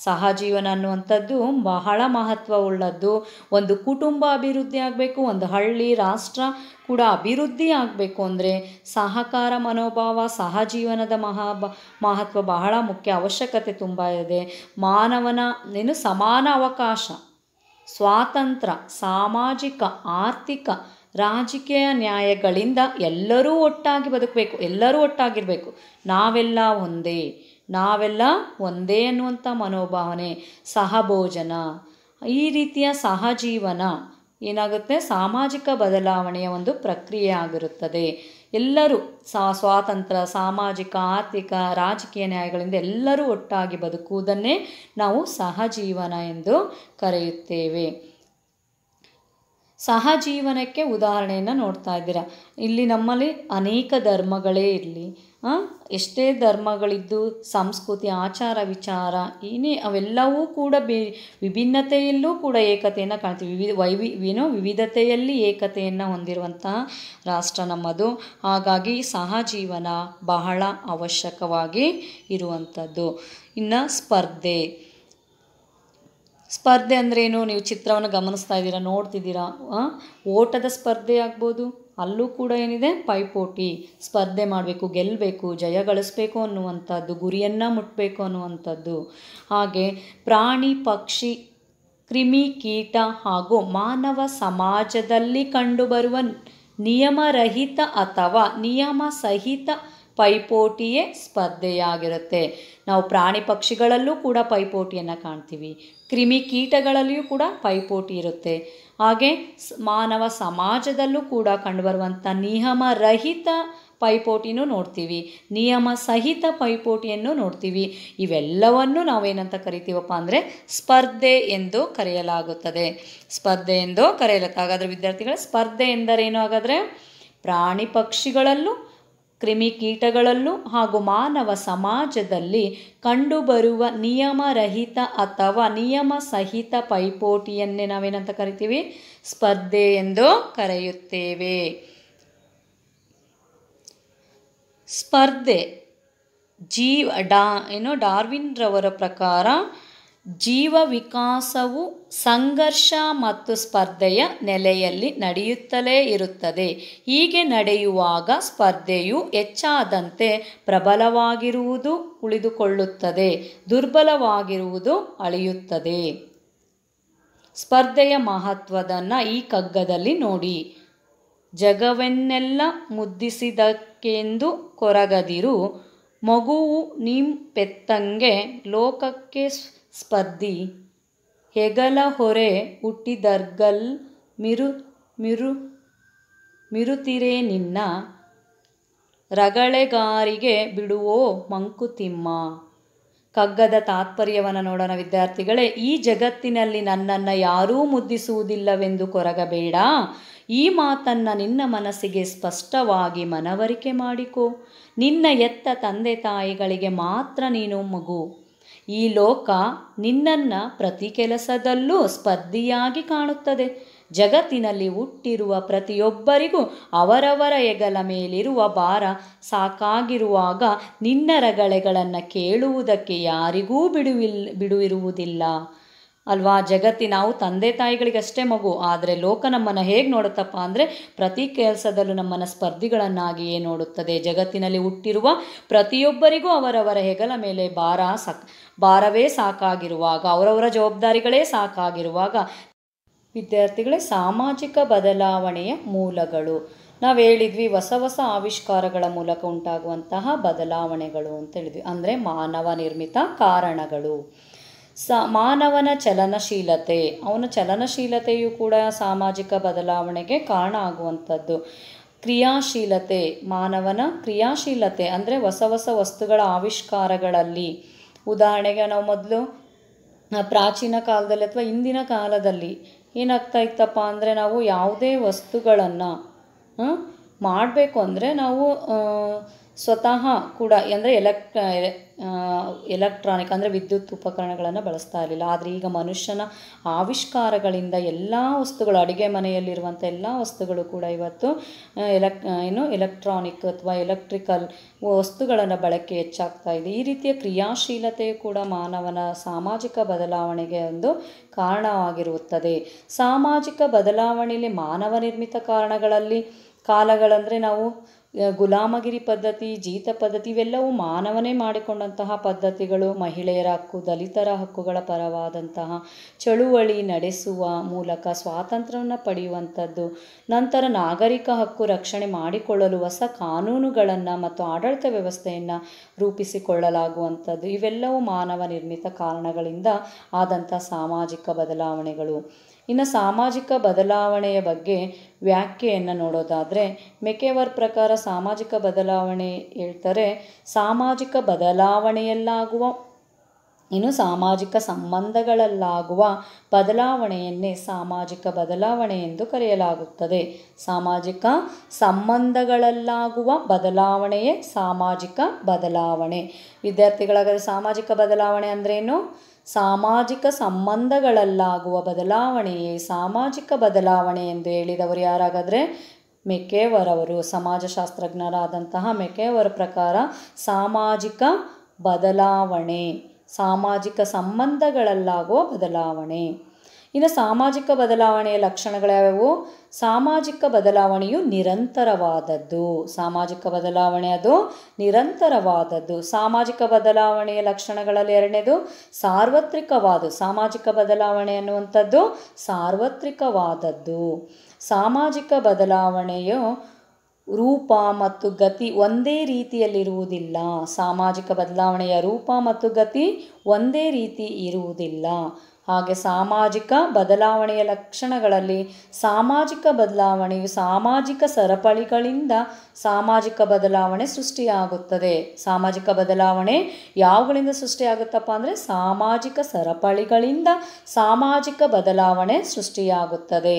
ಸಹಜೀವನ ಅನ್ನುವಂಥದ್ದು ಬಹಳ ಮಹತ್ವವುಳ್ಳದ್ದು ಒಂದು ಕುಟುಂಬ ಅಭಿವೃದ್ಧಿ ಆಗಬೇಕು ಒಂದು ಹಳ್ಳಿ ರಾಷ್ಟ್ರ ಕೂಡ ಅಭಿವೃದ್ಧಿ ಆಗಬೇಕು ಅಂದರೆ ಸಹಕಾರ ಮನೋಭಾವ ಸಹಜೀವನದ ಮಹಾ ಮಹತ್ವ ಬಹಳ ಮುಖ್ಯ ಅವಶ್ಯಕತೆ ತುಂಬ ಇದೆ ಮಾನವನ ಏನು ಸಮಾನ ಅವಕಾಶ ಸ್ವಾತಂತ್ರ್ಯ ಸಾಮಾಜಿಕ ಆರ್ಥಿಕ ರಾಜಕೀಯ ನ್ಯಾಯಗಳಿಂದ ಎಲ್ಲರೂ ಒಟ್ಟಾಗಿ ಬದುಕಬೇಕು ಎಲ್ಲರೂ ಒಟ್ಟಾಗಿರಬೇಕು ನಾವೆಲ್ಲ ಒಂದೇ ನಾವೆಲ್ಲ ಒಂದೇ ಅನ್ನುವಂಥ ಮನೋಭಾವನೆ ಸಹಭೋಜನ ಈ ರೀತಿಯ ಸಹಜೀವನ ಏನಾಗುತ್ತೆ ಸಾಮಾಜಿಕ ಬದಲಾವಣೆಯ ಒಂದು ಪ್ರಕ್ರಿಯೆ ಆಗಿರುತ್ತದೆ ಎಲ್ಲರೂ ಸಾ ಸ್ವಾತಂತ್ರ್ಯ ಸಾಮಾಜಿಕ ಆರ್ಥಿಕ ರಾಜಕೀಯ ನ್ಯಾಯಗಳಿಂದ ಎಲ್ಲರೂ ಒಟ್ಟಾಗಿ ಬದುಕುವುದನ್ನೇ ನಾವು ಸಹಜೀವನ ಎಂದು ಕರೆಯುತ್ತೇವೆ ಸಹಜೀವನಕ್ಕೆ ಉದಾಹರಣೆಯನ್ನು ನೋಡ್ತಾ ಇದ್ದೀರಾ ಇಲ್ಲಿ ನಮ್ಮಲ್ಲಿ ಅನೇಕ ಧರ್ಮಗಳೇ ಇರಲಿ ಎಷ್ಟೇ ಧರ್ಮಗಳಿದ್ದು ಸಂಸ್ಕೃತಿ ಆಚಾರ ವಿಚಾರ ಏನೇ ಅವೆಲ್ಲವೂ ಕೂಡ ಬಿ ವಿಭಿನ್ನತೆಯಲ್ಲೂ ಕೂಡ ಏಕತೆಯನ್ನು ಕಾಣ್ತೀವಿ ವಿವಿಧ ವೈವಿ ಏನೋ ವಿವಿಧತೆಯಲ್ಲಿ ಏಕತೆಯನ್ನು ಹೊಂದಿರುವಂತಹ ರಾಷ್ಟ್ರ ನಮ್ಮದು ಹಾಗಾಗಿ ಸಹಜೀವನ ಬಹಳ ಅವಶ್ಯಕವಾಗಿ ಇರುವಂಥದ್ದು ಇನ್ನು ಸ್ಪರ್ಧೆ ಸ್ಪರ್ಧೆ ಏನು ನೀವು ಚಿತ್ರವನ್ನು ಗಮನಿಸ್ತಾ ಇದ್ದೀರಾ ನೋಡ್ತಿದ್ದೀರಾ ಓಟದ ಸ್ಪರ್ಧೆ ಆಗ್ಬೋದು ಅಲ್ಲೂ ಕೂಡ ಏನಿದೆ ಪೈಪೋಟಿ ಸ್ಪರ್ಧೆ ಮಾಡಬೇಕು ಗೆಲ್ಲಬೇಕು ಜಯ ಗಳಿಸ್ಬೇಕು ಅನ್ನುವಂಥದ್ದು ಗುರಿಯನ್ನು ಮುಟ್ಟಬೇಕು ಅನ್ನುವಂಥದ್ದು ಹಾಗೆ ಪ್ರಾಣಿ ಪಕ್ಷಿ ಕ್ರಿಮಿ ಕೀಟ ಹಾಗೂ ಮಾನವ ಸಮಾಜದಲ್ಲಿ ಕಂಡುಬರುವ ನಿಯಮರಹಿತ ಅಥವಾ ನಿಯಮ ಸಹಿತ ಪೈಪೋಟಿಯೇ ಸ್ಪರ್ಧೆಯಾಗಿರುತ್ತೆ ನಾವು ಪ್ರಾಣಿ ಪಕ್ಷಿಗಳಲ್ಲೂ ಕೂಡ ಪೈಪೋಟಿಯನ್ನು ಕಾಣ್ತೀವಿ ಕ್ರಿಮಿ ಕೀಟಗಳಲ್ಲಿಯೂ ಕೂಡ ಪೈಪೋಟಿ ಇರುತ್ತೆ ಹಾಗೆ ಮಾನವ ಸಮಾಜದಲ್ಲೂ ಕೂಡ ಕಂಡುಬರುವಂಥ ರಹಿತ ಪೈಪೋಟಿನೂ ನೋಡ್ತೀವಿ ನಿಯಮ ಸಹಿತ ಪೈಪೋಟಿಯನ್ನು ನೋಡ್ತೀವಿ ಇವೆಲ್ಲವನ್ನು ನಾವೇನಂತ ಕರಿತೀವಪ್ಪ ಅಂದರೆ ಸ್ಪರ್ಧೆ ಎಂದು ಕರೆಯಲಾಗುತ್ತದೆ ಸ್ಪರ್ಧೆ ಎಂದು ಕರೆಯಲಾಗುತ್ತೆ ಹಾಗಾದರೆ ವಿದ್ಯಾರ್ಥಿಗಳ ಸ್ಪರ್ಧೆ ಎಂದರೇನು ಹಾಗಾದರೆ ಪ್ರಾಣಿ ಪಕ್ಷಿಗಳಲ್ಲೂ ಕ್ರಿಮಿಕೀಟಗಳಲ್ಲೂ ಹಾಗೂ ಮಾನವ ಸಮಾಜದಲ್ಲಿ ಕಂಡುಬರುವ ನಿಯಮರಹಿತ ಅಥವಾ ನಿಯಮ ಸಹಿತ ಪೈಪೋಟಿಯನ್ನೇ ನಾವೇನಂತ ಕರಿತೀವಿ ಸ್ಪರ್ಧೆ ಎಂದು ಕರೆಯುತ್ತೇವೆ ಸ್ಪರ್ಧೆ ಜೀವ ಡಾ ಏನು ಡಾರ್ವಿನ್ರವರ ಪ್ರಕಾರ ಜೀವ ವಿಕಾಸವು ಸಂಘರ್ಷ ಮತ್ತು ಸ್ಪರ್ಧೆಯ ನೆಲೆಯಲ್ಲಿ ನಡೆಯುತ್ತಲೇ ಇರುತ್ತದೆ ಹೀಗೆ ನಡೆಯುವಾಗ ಸ್ಪರ್ಧೆಯು ಹೆಚ್ಚಾದಂತೆ ಪ್ರಬಲವಾಗಿರುವುದು ಉಳಿದುಕೊಳ್ಳುತ್ತದೆ ದುರ್ಬಲವಾಗಿರುವುದು ಅಳಿಯುತ್ತದೆ ಸ್ಪರ್ಧೆಯ ಮಹತ್ವದನ್ನು ಈ ಕಗ್ಗದಲ್ಲಿ ನೋಡಿ ಜಗವನ್ನೆಲ್ಲ ಮುದ್ದಿಸಿದಕ್ಕೆಂದು ಕೊರಗದಿರು ಮಗುವು ಪೆತ್ತಂಗೆ ಲೋಕಕ್ಕೆ ಸ್ಪರ್ಧಿ ಹೆಗಲ ಹೊರೆ ಹುಟ್ಟಿದರ್ಗಲ್ ಮಿರು ಮಿರು ಮಿರುತಿರೆ ನಿನ್ನ ರಗಳೆಗಾರಿಗೆ ಬಿಡುವೋ ಮಂಕುತಿಮ್ಮ ಕಗ್ಗದ ತಾತ್ಪರ್ಯವನ್ನು ನೋಡೋಣ ವಿದ್ಯಾರ್ಥಿಗಳೇ ಈ ಜಗತ್ತಿನಲ್ಲಿ ನನ್ನನ್ನು ಯಾರೂ ಮುದ್ದಿಸುವುದಿಲ್ಲವೆಂದು ಕೊರಗಬೇಡ ಈ ಮಾತನ್ನು ನಿನ್ನ ಮನಸ್ಸಿಗೆ ಸ್ಪಷ್ಟವಾಗಿ ಮನವರಿಕೆ ಮಾಡಿಕೊ ನಿನ್ನ ಎತ್ತ ತಂದೆ ತಾಯಿಗಳಿಗೆ ಮಾತ್ರ ನೀನು ಮಗು ಈ ಲೋಕ ನಿನ್ನನ್ನು ಪ್ರತಿ ಕೆಲಸದಲ್ಲೂ ಸ್ಪರ್ಧಿಯಾಗಿ ಕಾಣುತ್ತದೆ ಜಗತ್ತಿನಲ್ಲಿ ಹುಟ್ಟಿರುವ ಪ್ರತಿಯೊಬ್ಬರಿಗೂ ಅವರವರ ಹೆಗಲ ಮೇಲಿರುವ ಭಾರ ಸಾಕಾಗಿರುವಾಗ ನಿನ್ನ ರಗಳೆಗಳನ್ನು ಕೇಳುವುದಕ್ಕೆ ಯಾರಿಗೂ ಬಿಡುವಿಲ್ ಬಿಡುವಿರುವುದಿಲ್ಲ ಅಲ್ವಾ ಜಗತ್ತಿ ನಾವು ತಂದೆ ತಾಯಿಗಳಿಗಷ್ಟೇ ಮಗು ಆದರೆ ಲೋಕ ನಮ್ಮನ್ನು ಹೇಗೆ ನೋಡುತ್ತಪ್ಪ ಅಂದರೆ ಪ್ರತಿ ಕೆಲಸದಲ್ಲೂ ನಮ್ಮನ್ನು ಸ್ಪರ್ಧಿಗಳನ್ನಾಗಿಯೇ ನೋಡುತ್ತದೆ ಜಗತ್ತಿನಲ್ಲಿ ಹುಟ್ಟಿರುವ ಪ್ರತಿಯೊಬ್ಬರಿಗೂ ಅವರವರ ಹೆಗಲ ಮೇಲೆ ಭಾರ ಸಾಕ್ ಭಾರವೇ ಸಾಕಾಗಿರುವಾಗ ಅವರವರ ಜವಾಬ್ದಾರಿಗಳೇ ಸಾಕಾಗಿರುವಾಗ ವಿದ್ಯಾರ್ಥಿಗಳೇ ಸಾಮಾಜಿಕ ಬದಲಾವಣೆಯ ಮೂಲಗಳು ನಾವು ಹೇಳಿದ್ವಿ ಹೊಸ ಹೊಸ ಆವಿಷ್ಕಾರಗಳ ಮೂಲಕ ಉಂಟಾಗುವಂತಹ ಬದಲಾವಣೆಗಳು ಅಂತ ಹೇಳಿದ್ವಿ ಅಂದರೆ ಮಾನವ ನಿರ್ಮಿತ ಕಾರಣಗಳು ಸ ಮಾನವನ ಚಲನಶೀಲತೆ ಅವನ ಚಲನಶೀಲತೆಯು ಕೂಡ ಸಾಮಾಜಿಕ ಬದಲಾವಣೆಗೆ ಕಾರಣ ಆಗುವಂಥದ್ದು ಕ್ರಿಯಾಶೀಲತೆ ಮಾನವನ ಕ್ರಿಯಾಶೀಲತೆ ಅಂದರೆ ಹೊಸ ಹೊಸ ವಸ್ತುಗಳ ಆವಿಷ್ಕಾರಗಳಲ್ಲಿ ಉದಾಹರಣೆಗೆ ನಾವು ಮೊದಲು ಪ್ರಾಚೀನ ಕಾಲದಲ್ಲಿ ಅಥವಾ ಇಂದಿನ ಕಾಲದಲ್ಲಿ ಏನಾಗ್ತಾ ಇತ್ತಪ್ಪ ಅಂದರೆ ನಾವು ಯಾವುದೇ ವಸ್ತುಗಳನ್ನು ಮಾಡಬೇಕು ಅಂದರೆ ನಾವು ಸ್ವತಃ ಕೂಡ ಅಂದರೆ ಎಲೆಕ್ ಎಲೆಕ್ಟ್ರಾನಿಕ್ ಅಂದರೆ ವಿದ್ಯುತ್ ಉಪಕರಣಗಳನ್ನು ಬಳಸ್ತಾ ಇರಲಿಲ್ಲ ಆದರೆ ಈಗ ಮನುಷ್ಯನ ಆವಿಷ್ಕಾರಗಳಿಂದ ಎಲ್ಲ ವಸ್ತುಗಳು ಅಡುಗೆ ಮನೆಯಲ್ಲಿರುವಂಥ ಎಲ್ಲ ವಸ್ತುಗಳು ಕೂಡ ಇವತ್ತು ಎಲೆಕ್ ಏನು ಎಲೆಕ್ಟ್ರಾನಿಕ್ ಅಥವಾ ಎಲೆಕ್ಟ್ರಿಕಲ್ ವಸ್ತುಗಳನ್ನು ಬಳಕೆ ಹೆಚ್ಚಾಗ್ತಾ ಇದೆ ಈ ರೀತಿಯ ಕ್ರಿಯಾಶೀಲತೆಯು ಕೂಡ ಮಾನವನ ಸಾಮಾಜಿಕ ಬದಲಾವಣೆಗೆ ಒಂದು ಕಾರಣವಾಗಿರುತ್ತದೆ ಸಾಮಾಜಿಕ ಬದಲಾವಣೆಯಲ್ಲಿ ಮಾನವ ನಿರ್ಮಿತ ಕಾರಣಗಳಲ್ಲಿ ಕಾಲಗಳಂದರೆ ನಾವು ಗುಲಾಮಗಿರಿ ಪದ್ಧತಿ ಜೀತ ಪದ್ಧತಿ ಇವೆಲ್ಲವೂ ಮಾನವನೇ ಮಾಡಿಕೊಂಡಂತಹ ಪದ್ಧತಿಗಳು ಮಹಿಳೆಯರ ಹಕ್ಕು ದಲಿತರ ಹಕ್ಕುಗಳ ಪರವಾದಂತಹ ಚಳುವಳಿ ನಡೆಸುವ ಮೂಲಕ ಸ್ವಾತಂತ್ರ್ಯವನ್ನು ಪಡೆಯುವಂಥದ್ದು ನಂತರ ನಾಗರಿಕ ಹಕ್ಕು ರಕ್ಷಣೆ ಮಾಡಿಕೊಳ್ಳಲು ಹೊಸ ಕಾನೂನುಗಳನ್ನು ಮತ್ತು ಆಡಳಿತ ವ್ಯವಸ್ಥೆಯನ್ನು ರೂಪಿಸಿಕೊಳ್ಳಲಾಗುವಂಥದ್ದು ಇವೆಲ್ಲವೂ ಮಾನವ ನಿರ್ಮಿತ ಕಾರಣಗಳಿಂದ ಆದಂಥ ಸಾಮಾಜಿಕ ಬದಲಾವಣೆಗಳು ಇನ್ನು ಸಾಮಾಜಿಕ ಬದಲಾವಣೆಯ ಬಗ್ಗೆ ವ್ಯಾಖ್ಯೆಯನ್ನು ನೋಡೋದಾದರೆ ಮೆಕೆವರ್ ಪ್ರಕಾರ ಸಾಮಾಜಿಕ ಬದಲಾವಣೆ ಹೇಳ್ತಾರೆ ಸಾಮಾಜಿಕ ಬದಲಾವಣೆಯಲ್ಲಾಗುವ ಇನ್ನು ಸಾಮಾಜಿಕ ಸಂಬಂಧಗಳಲ್ಲಾಗುವ ಬದಲಾವಣೆಯನ್ನೇ ಸಾಮಾಜಿಕ ಬದಲಾವಣೆ ಎಂದು ಕರೆಯಲಾಗುತ್ತದೆ ಸಾಮಾಜಿಕ ಸಂಬಂಧಗಳಲ್ಲಾಗುವ ಬದಲಾವಣೆಯೇ ಸಾಮಾಜಿಕ ಬದಲಾವಣೆ ವಿದ್ಯಾರ್ಥಿಗಳಾಗ ಸಾಮಾಜಿಕ ಬದಲಾವಣೆ ಅಂದ್ರೇನು ಸಾಮಾಜಿಕ ಸಂಬಂಧಗಳಲ್ಲಾಗುವ ಬದಲಾವಣೆಯೇ ಸಾಮಾಜಿಕ ಬದಲಾವಣೆ ಎಂದು ಹೇಳಿದವರು ಯಾರಾಗಾದರೆ ಮೆಕೇವರವರು ಸಮಾಜಶಾಸ್ತ್ರಜ್ಞರಾದಂತಹ ಮೆಕೇವರ ಪ್ರಕಾರ ಸಾಮಾಜಿಕ ಬದಲಾವಣೆ ಸಾಮಾಜಿಕ ಸಂಬಂಧಗಳಲ್ಲಾಗುವ ಬದಲಾವಣೆ ಇನ್ನು ಸಾಮಾಜಿಕ ಬದಲಾವಣೆಯ ಲಕ್ಷಣಗಳ್ಯಾವು ಸಾಮಾಜಿಕ ಬದಲಾವಣೆಯು ನಿರಂತರವಾದದ್ದು ಸಾಮಾಜಿಕ ಬದಲಾವಣೆ ಅದು ನಿರಂತರವಾದದ್ದು ಸಾಮಾಜಿಕ ಬದಲಾವಣೆಯ ಲಕ್ಷಣಗಳಲ್ಲಿ ಎರಡನೇದು ಸಾರ್ವತ್ರಿಕವಾದ ಸಾಮಾಜಿಕ ಬದಲಾವಣೆ ಅನ್ನುವಂಥದ್ದು ಸಾರ್ವತ್ರಿಕವಾದದ್ದು ಸಾಮಾಜಿಕ ಬದಲಾವಣೆಯು ರೂಪ ಮತ್ತು ಗತಿ ಒಂದೇ ರೀತಿಯಲ್ಲಿರುವುದಿಲ್ಲ ಸಾಮಾಜಿಕ ಬದಲಾವಣೆಯ ರೂಪ ಮತ್ತು ಗತಿ ಒಂದೇ ರೀತಿ ಇರುವುದಿಲ್ಲ ಹಾಗೆ ಸಾಮಾಜಿಕ ಬದಲಾವಣೆಯ ಲಕ್ಷಣಗಳಲ್ಲಿ ಸಾಮಾಜಿಕ ಬದಲಾವಣೆಯು ಸಾಮಾಜಿಕ ಸರಪಳಿಗಳಿಂದ ಸಾಮಾಜಿಕ ಬದಲಾವಣೆ ಸೃಷ್ಟಿಯಾಗುತ್ತದೆ ಸಾಮಾಜಿಕ ಬದಲಾವಣೆ ಯಾವುಗಳಿಂದ ಸೃಷ್ಟಿಯಾಗುತ್ತಪ್ಪ ಅಂದರೆ ಸಾಮಾಜಿಕ ಸರಪಳಿಗಳಿಂದ ಸಾಮಾಜಿಕ ಬದಲಾವಣೆ ಸೃಷ್ಟಿಯಾಗುತ್ತದೆ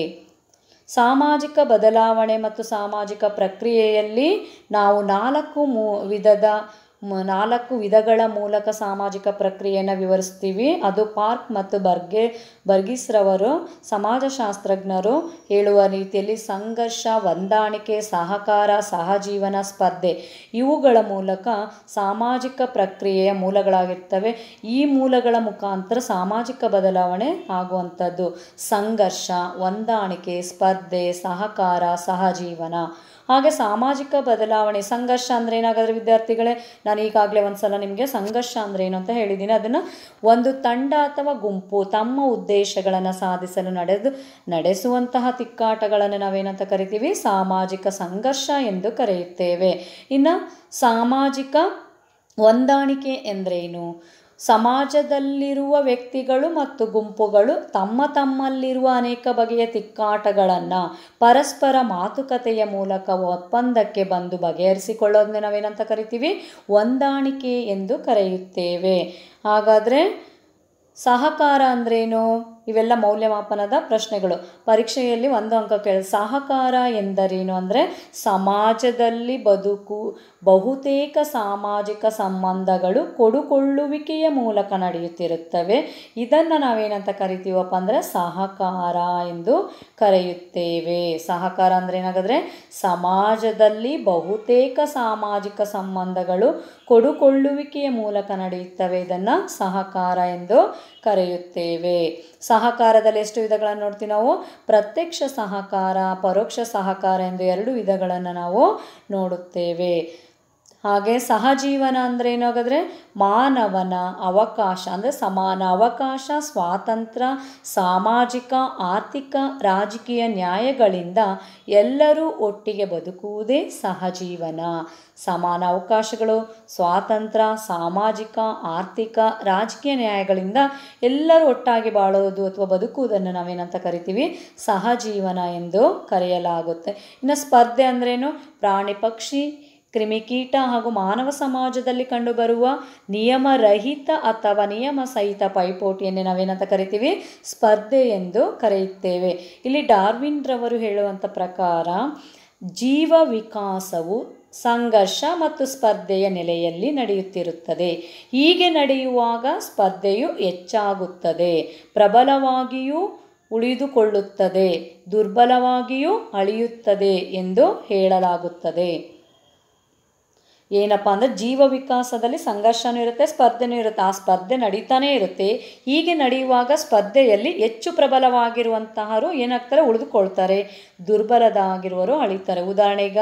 ಸಾಮಾಜಿಕ ಬದಲಾವಣೆ ಮತ್ತು ಸಾಮಾಜಿಕ ಪ್ರಕ್ರಿಯೆಯಲ್ಲಿ ನಾವು ನಾಲ್ಕು ಮೂ ವಿಧದ ನಾಲ್ಕು ವಿಧಗಳ ಮೂಲಕ ಸಾಮಾಜಿಕ ಪ್ರಕ್ರಿಯೆಯನ್ನು ವಿವರಿಸ್ತೀವಿ ಅದು ಪಾರ್ಕ್ ಮತ್ತು ಬರ್ಗೆ ಬರ್ಗೀಸ್ರವರು ಸಮಾಜಶಾಸ್ತ್ರಜ್ಞರು ಹೇಳುವ ರೀತಿಯಲ್ಲಿ ಸಂಘರ್ಷ ಹೊಂದಾಣಿಕೆ ಸಹಕಾರ ಸಹಜೀವನ ಸ್ಪರ್ಧೆ ಇವುಗಳ ಮೂಲಕ ಸಾಮಾಜಿಕ ಪ್ರಕ್ರಿಯೆಯ ಮೂಲಗಳಾಗಿರ್ತವೆ ಈ ಮೂಲಗಳ ಮುಖಾಂತರ ಸಾಮಾಜಿಕ ಬದಲಾವಣೆ ಆಗುವಂಥದ್ದು ಸಂಘರ್ಷ ಹೊಂದಾಣಿಕೆ ಸ್ಪರ್ಧೆ ಸಹಕಾರ ಸಹಜೀವನ ಹಾಗೆ ಸಾಮಾಜಿಕ ಬದಲಾವಣೆ ಸಂಘರ್ಷ ಅಂದರೆ ಏನಾಗಾದ್ರೆ ವಿದ್ಯಾರ್ಥಿಗಳೇ ನಾನು ಈಗಾಗಲೇ ಒಂದ್ಸಲ ನಿಮಗೆ ಸಂಘರ್ಷ ಅಂದ್ರೆ ಏನು ಅಂತ ಹೇಳಿದ್ದೀನಿ ಅದನ್ನು ಒಂದು ತಂಡ ಅಥವಾ ಗುಂಪು ತಮ್ಮ ಉದ್ದೇಶಗಳನ್ನು ಸಾಧಿಸಲು ನಡೆದು ನಡೆಸುವಂತಹ ತಿಕ್ಕಾಟಗಳನ್ನು ನಾವೇನಂತ ಕರಿತೀವಿ ಸಾಮಾಜಿಕ ಸಂಘರ್ಷ ಎಂದು ಕರೆಯುತ್ತೇವೆ ಇನ್ನು ಸಾಮಾಜಿಕ ಹೊಂದಾಣಿಕೆ ಎಂದರೇನು ಸಮಾಜದಲ್ಲಿರುವ ವ್ಯಕ್ತಿಗಳು ಮತ್ತು ಗುಂಪುಗಳು ತಮ್ಮ ತಮ್ಮಲ್ಲಿರುವ ಅನೇಕ ಬಗೆಯ ತಿಕ್ಕಾಟಗಳನ್ನು ಪರಸ್ಪರ ಮಾತುಕತೆಯ ಮೂಲಕ ಒಪ್ಪಂದಕ್ಕೆ ಬಂದು ಬಗೆಹರಿಸಿಕೊಳ್ಳೋದನ್ನ ನಾವೇನಂತ ಕರಿತೀವಿ ಹೊಂದಾಣಿಕೆ ಎಂದು ಕರೆಯುತ್ತೇವೆ ಹಾಗಾದರೆ ಸಹಕಾರ ಅಂದ್ರೇನು ಇವೆಲ್ಲ ಮೌಲ್ಯಮಾಪನದ ಪ್ರಶ್ನೆಗಳು ಪರೀಕ್ಷೆಯಲ್ಲಿ ಒಂದು ಅಂಕ ಕೇಳ ಸಹಕಾರ ಎಂದರೇನು ಅಂದರೆ ಸಮಾಜದಲ್ಲಿ ಬದುಕು ಬಹುತೇಕ ಸಾಮಾಜಿಕ ಸಂಬಂಧಗಳು ಕೊಡುಕೊಳ್ಳುವಿಕೆಯ ಮೂಲಕ ನಡೆಯುತ್ತಿರುತ್ತವೆ ಇದನ್ನು ನಾವೇನಂತ ಕರಿತೀವಪ್ಪ ಅಂದರೆ ಸಹಕಾರ ಎಂದು ಕರೆಯುತ್ತೇವೆ ಸಹಕಾರ ಅಂದರೆ ಏನಾಗಿದ್ರೆ ಸಮಾಜದಲ್ಲಿ ಬಹುತೇಕ ಸಾಮಾಜಿಕ ಸಂಬಂಧಗಳು ಕೊಡುಕೊಳ್ಳುವಿಕೆಯ ಮೂಲಕ ನಡೆಯುತ್ತವೆ ಇದನ್ನು ಸಹಕಾರ ಎಂದು ಕರೆಯುತ್ತೇವೆ ಸಹಕಾರದಲ್ಲಿ ಎಷ್ಟು ವಿಧಗಳನ್ನು ನೋಡ್ತೀವಿ ನಾವು ಪ್ರತ್ಯಕ್ಷ ಸಹಕಾರ ಪರೋಕ್ಷ ಸಹಕಾರ ಎಂದು ಎರಡು ವಿಧಗಳನ್ನು ನಾವು ನೋಡುತ್ತೇವೆ ಹಾಗೆ ಸಹಜೀವನ ಅಂದರೆ ಏನಾಗಿದ್ರೆ ಮಾನವನ ಅವಕಾಶ ಅಂದರೆ ಸಮಾನ ಅವಕಾಶ ಸ್ವಾತಂತ್ರ್ಯ ಸಾಮಾಜಿಕ ಆರ್ಥಿಕ ರಾಜಕೀಯ ನ್ಯಾಯಗಳಿಂದ ಎಲ್ಲರೂ ಒಟ್ಟಿಗೆ ಬದುಕುವುದೇ ಸಹಜೀವನ ಸಮಾನ ಅವಕಾಶಗಳು ಸ್ವಾತಂತ್ರ್ಯ ಸಾಮಾಜಿಕ ಆರ್ಥಿಕ ರಾಜಕೀಯ ನ್ಯಾಯಗಳಿಂದ ಎಲ್ಲರೂ ಒಟ್ಟಾಗಿ ಬಾಳೋದು ಅಥವಾ ಬದುಕುವುದನ್ನು ನಾವೇನಂತ ಕರಿತೀವಿ ಸಹಜೀವನ ಎಂದು ಕರೆಯಲಾಗುತ್ತೆ ಇನ್ನು ಸ್ಪರ್ಧೆ ಅಂದ್ರೇನು ಪ್ರಾಣಿ ಪಕ್ಷಿ ಕ್ರಿಮಿಕೀಟ ಹಾಗೂ ಮಾನವ ಸಮಾಜದಲ್ಲಿ ಕಂಡುಬರುವ ನಿಯಮರಹಿತ ಅಥವಾ ನಿಯಮ ಸಹಿತ ಪೈಪೋಟಿಯನ್ನು ನಾವೇನಂತ ಕರಿತೀವಿ ಸ್ಪರ್ಧೆ ಎಂದು ಕರೆಯುತ್ತೇವೆ ಇಲ್ಲಿ ಡಾರ್ವಿನ್ ರವರು ಹೇಳುವಂಥ ಪ್ರಕಾರ ಜೀವ ವಿಕಾಸವು ಸಂಘರ್ಷ ಮತ್ತು ಸ್ಪರ್ಧೆಯ ನೆಲೆಯಲ್ಲಿ ನಡೆಯುತ್ತಿರುತ್ತದೆ ಹೀಗೆ ನಡೆಯುವಾಗ ಸ್ಪರ್ಧೆಯು ಹೆಚ್ಚಾಗುತ್ತದೆ ಪ್ರಬಲವಾಗಿಯೂ ಉಳಿದುಕೊಳ್ಳುತ್ತದೆ ದುರ್ಬಲವಾಗಿಯೂ ಅಳಿಯುತ್ತದೆ ಎಂದು ಹೇಳಲಾಗುತ್ತದೆ ಏನಪ್ಪ ಅಂದರೆ ಜೀವ ವಿಕಾಸದಲ್ಲಿ ಸಂಘರ್ಷವೂ ಇರುತ್ತೆ ಸ್ಪರ್ಧೆನೂ ಇರುತ್ತೆ ಆ ಸ್ಪರ್ಧೆ ನಡೀತಾನೇ ಇರುತ್ತೆ ಹೀಗೆ ನಡೆಯುವಾಗ ಸ್ಪರ್ಧೆಯಲ್ಲಿ ಹೆಚ್ಚು ಪ್ರಬಲವಾಗಿರುವಂತಹರು ಏನಾಗ್ತಾರೆ ಉಳಿದುಕೊಳ್ತಾರೆ ದುರ್ಬಲದಾಗಿರುವರು ಅಳಿತಾರೆ ಉದಾಹರಣೆ ಈಗ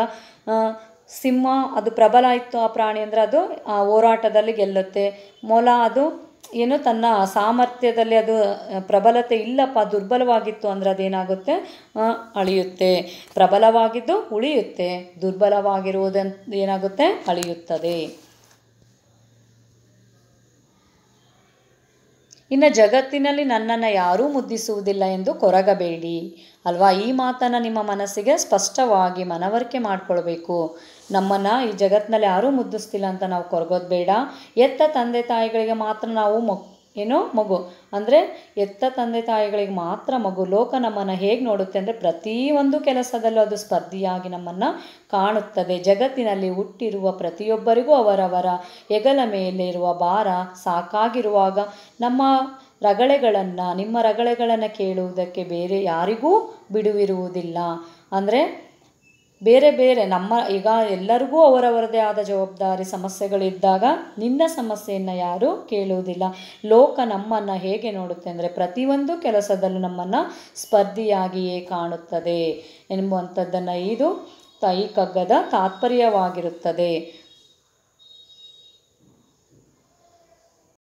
ಸಿಂಹ ಅದು ಪ್ರಬಲ ಇತ್ತು ಆ ಪ್ರಾಣಿ ಅಂದರೆ ಅದು ಆ ಹೋರಾಟದಲ್ಲಿ ಗೆಲ್ಲುತ್ತೆ ಮೊಲ ಅದು ಏನು ತನ್ನ ಸಾಮರ್ಥ್ಯದಲ್ಲಿ ಅದು ಪ್ರಬಲತೆ ಇಲ್ಲಪ್ಪ ದುರ್ಬಲವಾಗಿತ್ತು ಅಂದರೆ ಅದೇನಾಗುತ್ತೆ ಅಳಿಯುತ್ತೆ ಪ್ರಬಲವಾಗಿದ್ದು ಉಳಿಯುತ್ತೆ ದುರ್ಬಲವಾಗಿರುವುದನ್ನು ಏನಾಗುತ್ತೆ ಅಳಿಯುತ್ತದೆ ಇನ್ನು ಜಗತ್ತಿನಲ್ಲಿ ನನ್ನನ್ನು ಯಾರೂ ಮುದ್ದಿಸುವುದಿಲ್ಲ ಎಂದು ಕೊರಗಬೇಡಿ ಅಲ್ವಾ ಈ ಮಾತನ್ನು ನಿಮ್ಮ ಮನಸ್ಸಿಗೆ ಸ್ಪಷ್ಟವಾಗಿ ಮನವರಿಕೆ ಮಾಡಿಕೊಳ್ಬೇಕು ನಮ್ಮನ್ನು ಈ ಜಗತ್ತಿನಲ್ಲಿ ಯಾರೂ ಮುದ್ದಿಸ್ತಿಲ್ಲ ಅಂತ ನಾವು ಕೊರಗೋದು ಬೇಡ ಎತ್ತ ತಂದೆ ತಾಯಿಗಳಿಗೆ ಮಾತ್ರ ನಾವು ಮಕ್ ಏನು ಮಗು ಅಂದರೆ ಎತ್ತ ತಂದೆ ತಾಯಿಗಳಿಗೆ ಮಾತ್ರ ಮಗು ಲೋಕ ನಮ್ಮನ್ನು ಹೇಗೆ ನೋಡುತ್ತೆ ಅಂದರೆ ಪ್ರತಿಯೊಂದು ಕೆಲಸದಲ್ಲೂ ಅದು ಸ್ಪರ್ಧಿಯಾಗಿ ನಮ್ಮನ್ನು ಕಾಣುತ್ತದೆ ಜಗತ್ತಿನಲ್ಲಿ ಹುಟ್ಟಿರುವ ಪ್ರತಿಯೊಬ್ಬರಿಗೂ ಅವರವರ ಹೆಗಲ ಇರುವ ಭಾರ ಸಾಕಾಗಿರುವಾಗ ನಮ್ಮ ರಗಳೆಗಳನ್ನು ನಿಮ್ಮ ರಗಳೆಗಳನ್ನು ಕೇಳುವುದಕ್ಕೆ ಬೇರೆ ಯಾರಿಗೂ ಬಿಡುವಿರುವುದಿಲ್ಲ ಅಂದರೆ ಬೇರೆ ಬೇರೆ ನಮ್ಮ ಈಗ ಎಲ್ಲರಿಗೂ ಅವರವರದೇ ಆದ ಜವಾಬ್ದಾರಿ ಸಮಸ್ಯೆಗಳಿದ್ದಾಗ ನಿನ್ನ ಸಮಸ್ಯೆಯನ್ನು ಯಾರೂ ಕೇಳುವುದಿಲ್ಲ ಲೋಕ ನಮ್ಮನ್ನು ಹೇಗೆ ನೋಡುತ್ತೆ ಅಂದರೆ ಪ್ರತಿಯೊಂದು ಕೆಲಸದಲ್ಲೂ ನಮ್ಮನ್ನು ಸ್ಪರ್ಧಿಯಾಗಿಯೇ ಕಾಣುತ್ತದೆ ಎಂಬುವಂಥದ್ದನ್ನು ಇದು ತೈ ಕಗ್ಗದ ತಾತ್ಪರ್ಯವಾಗಿರುತ್ತದೆ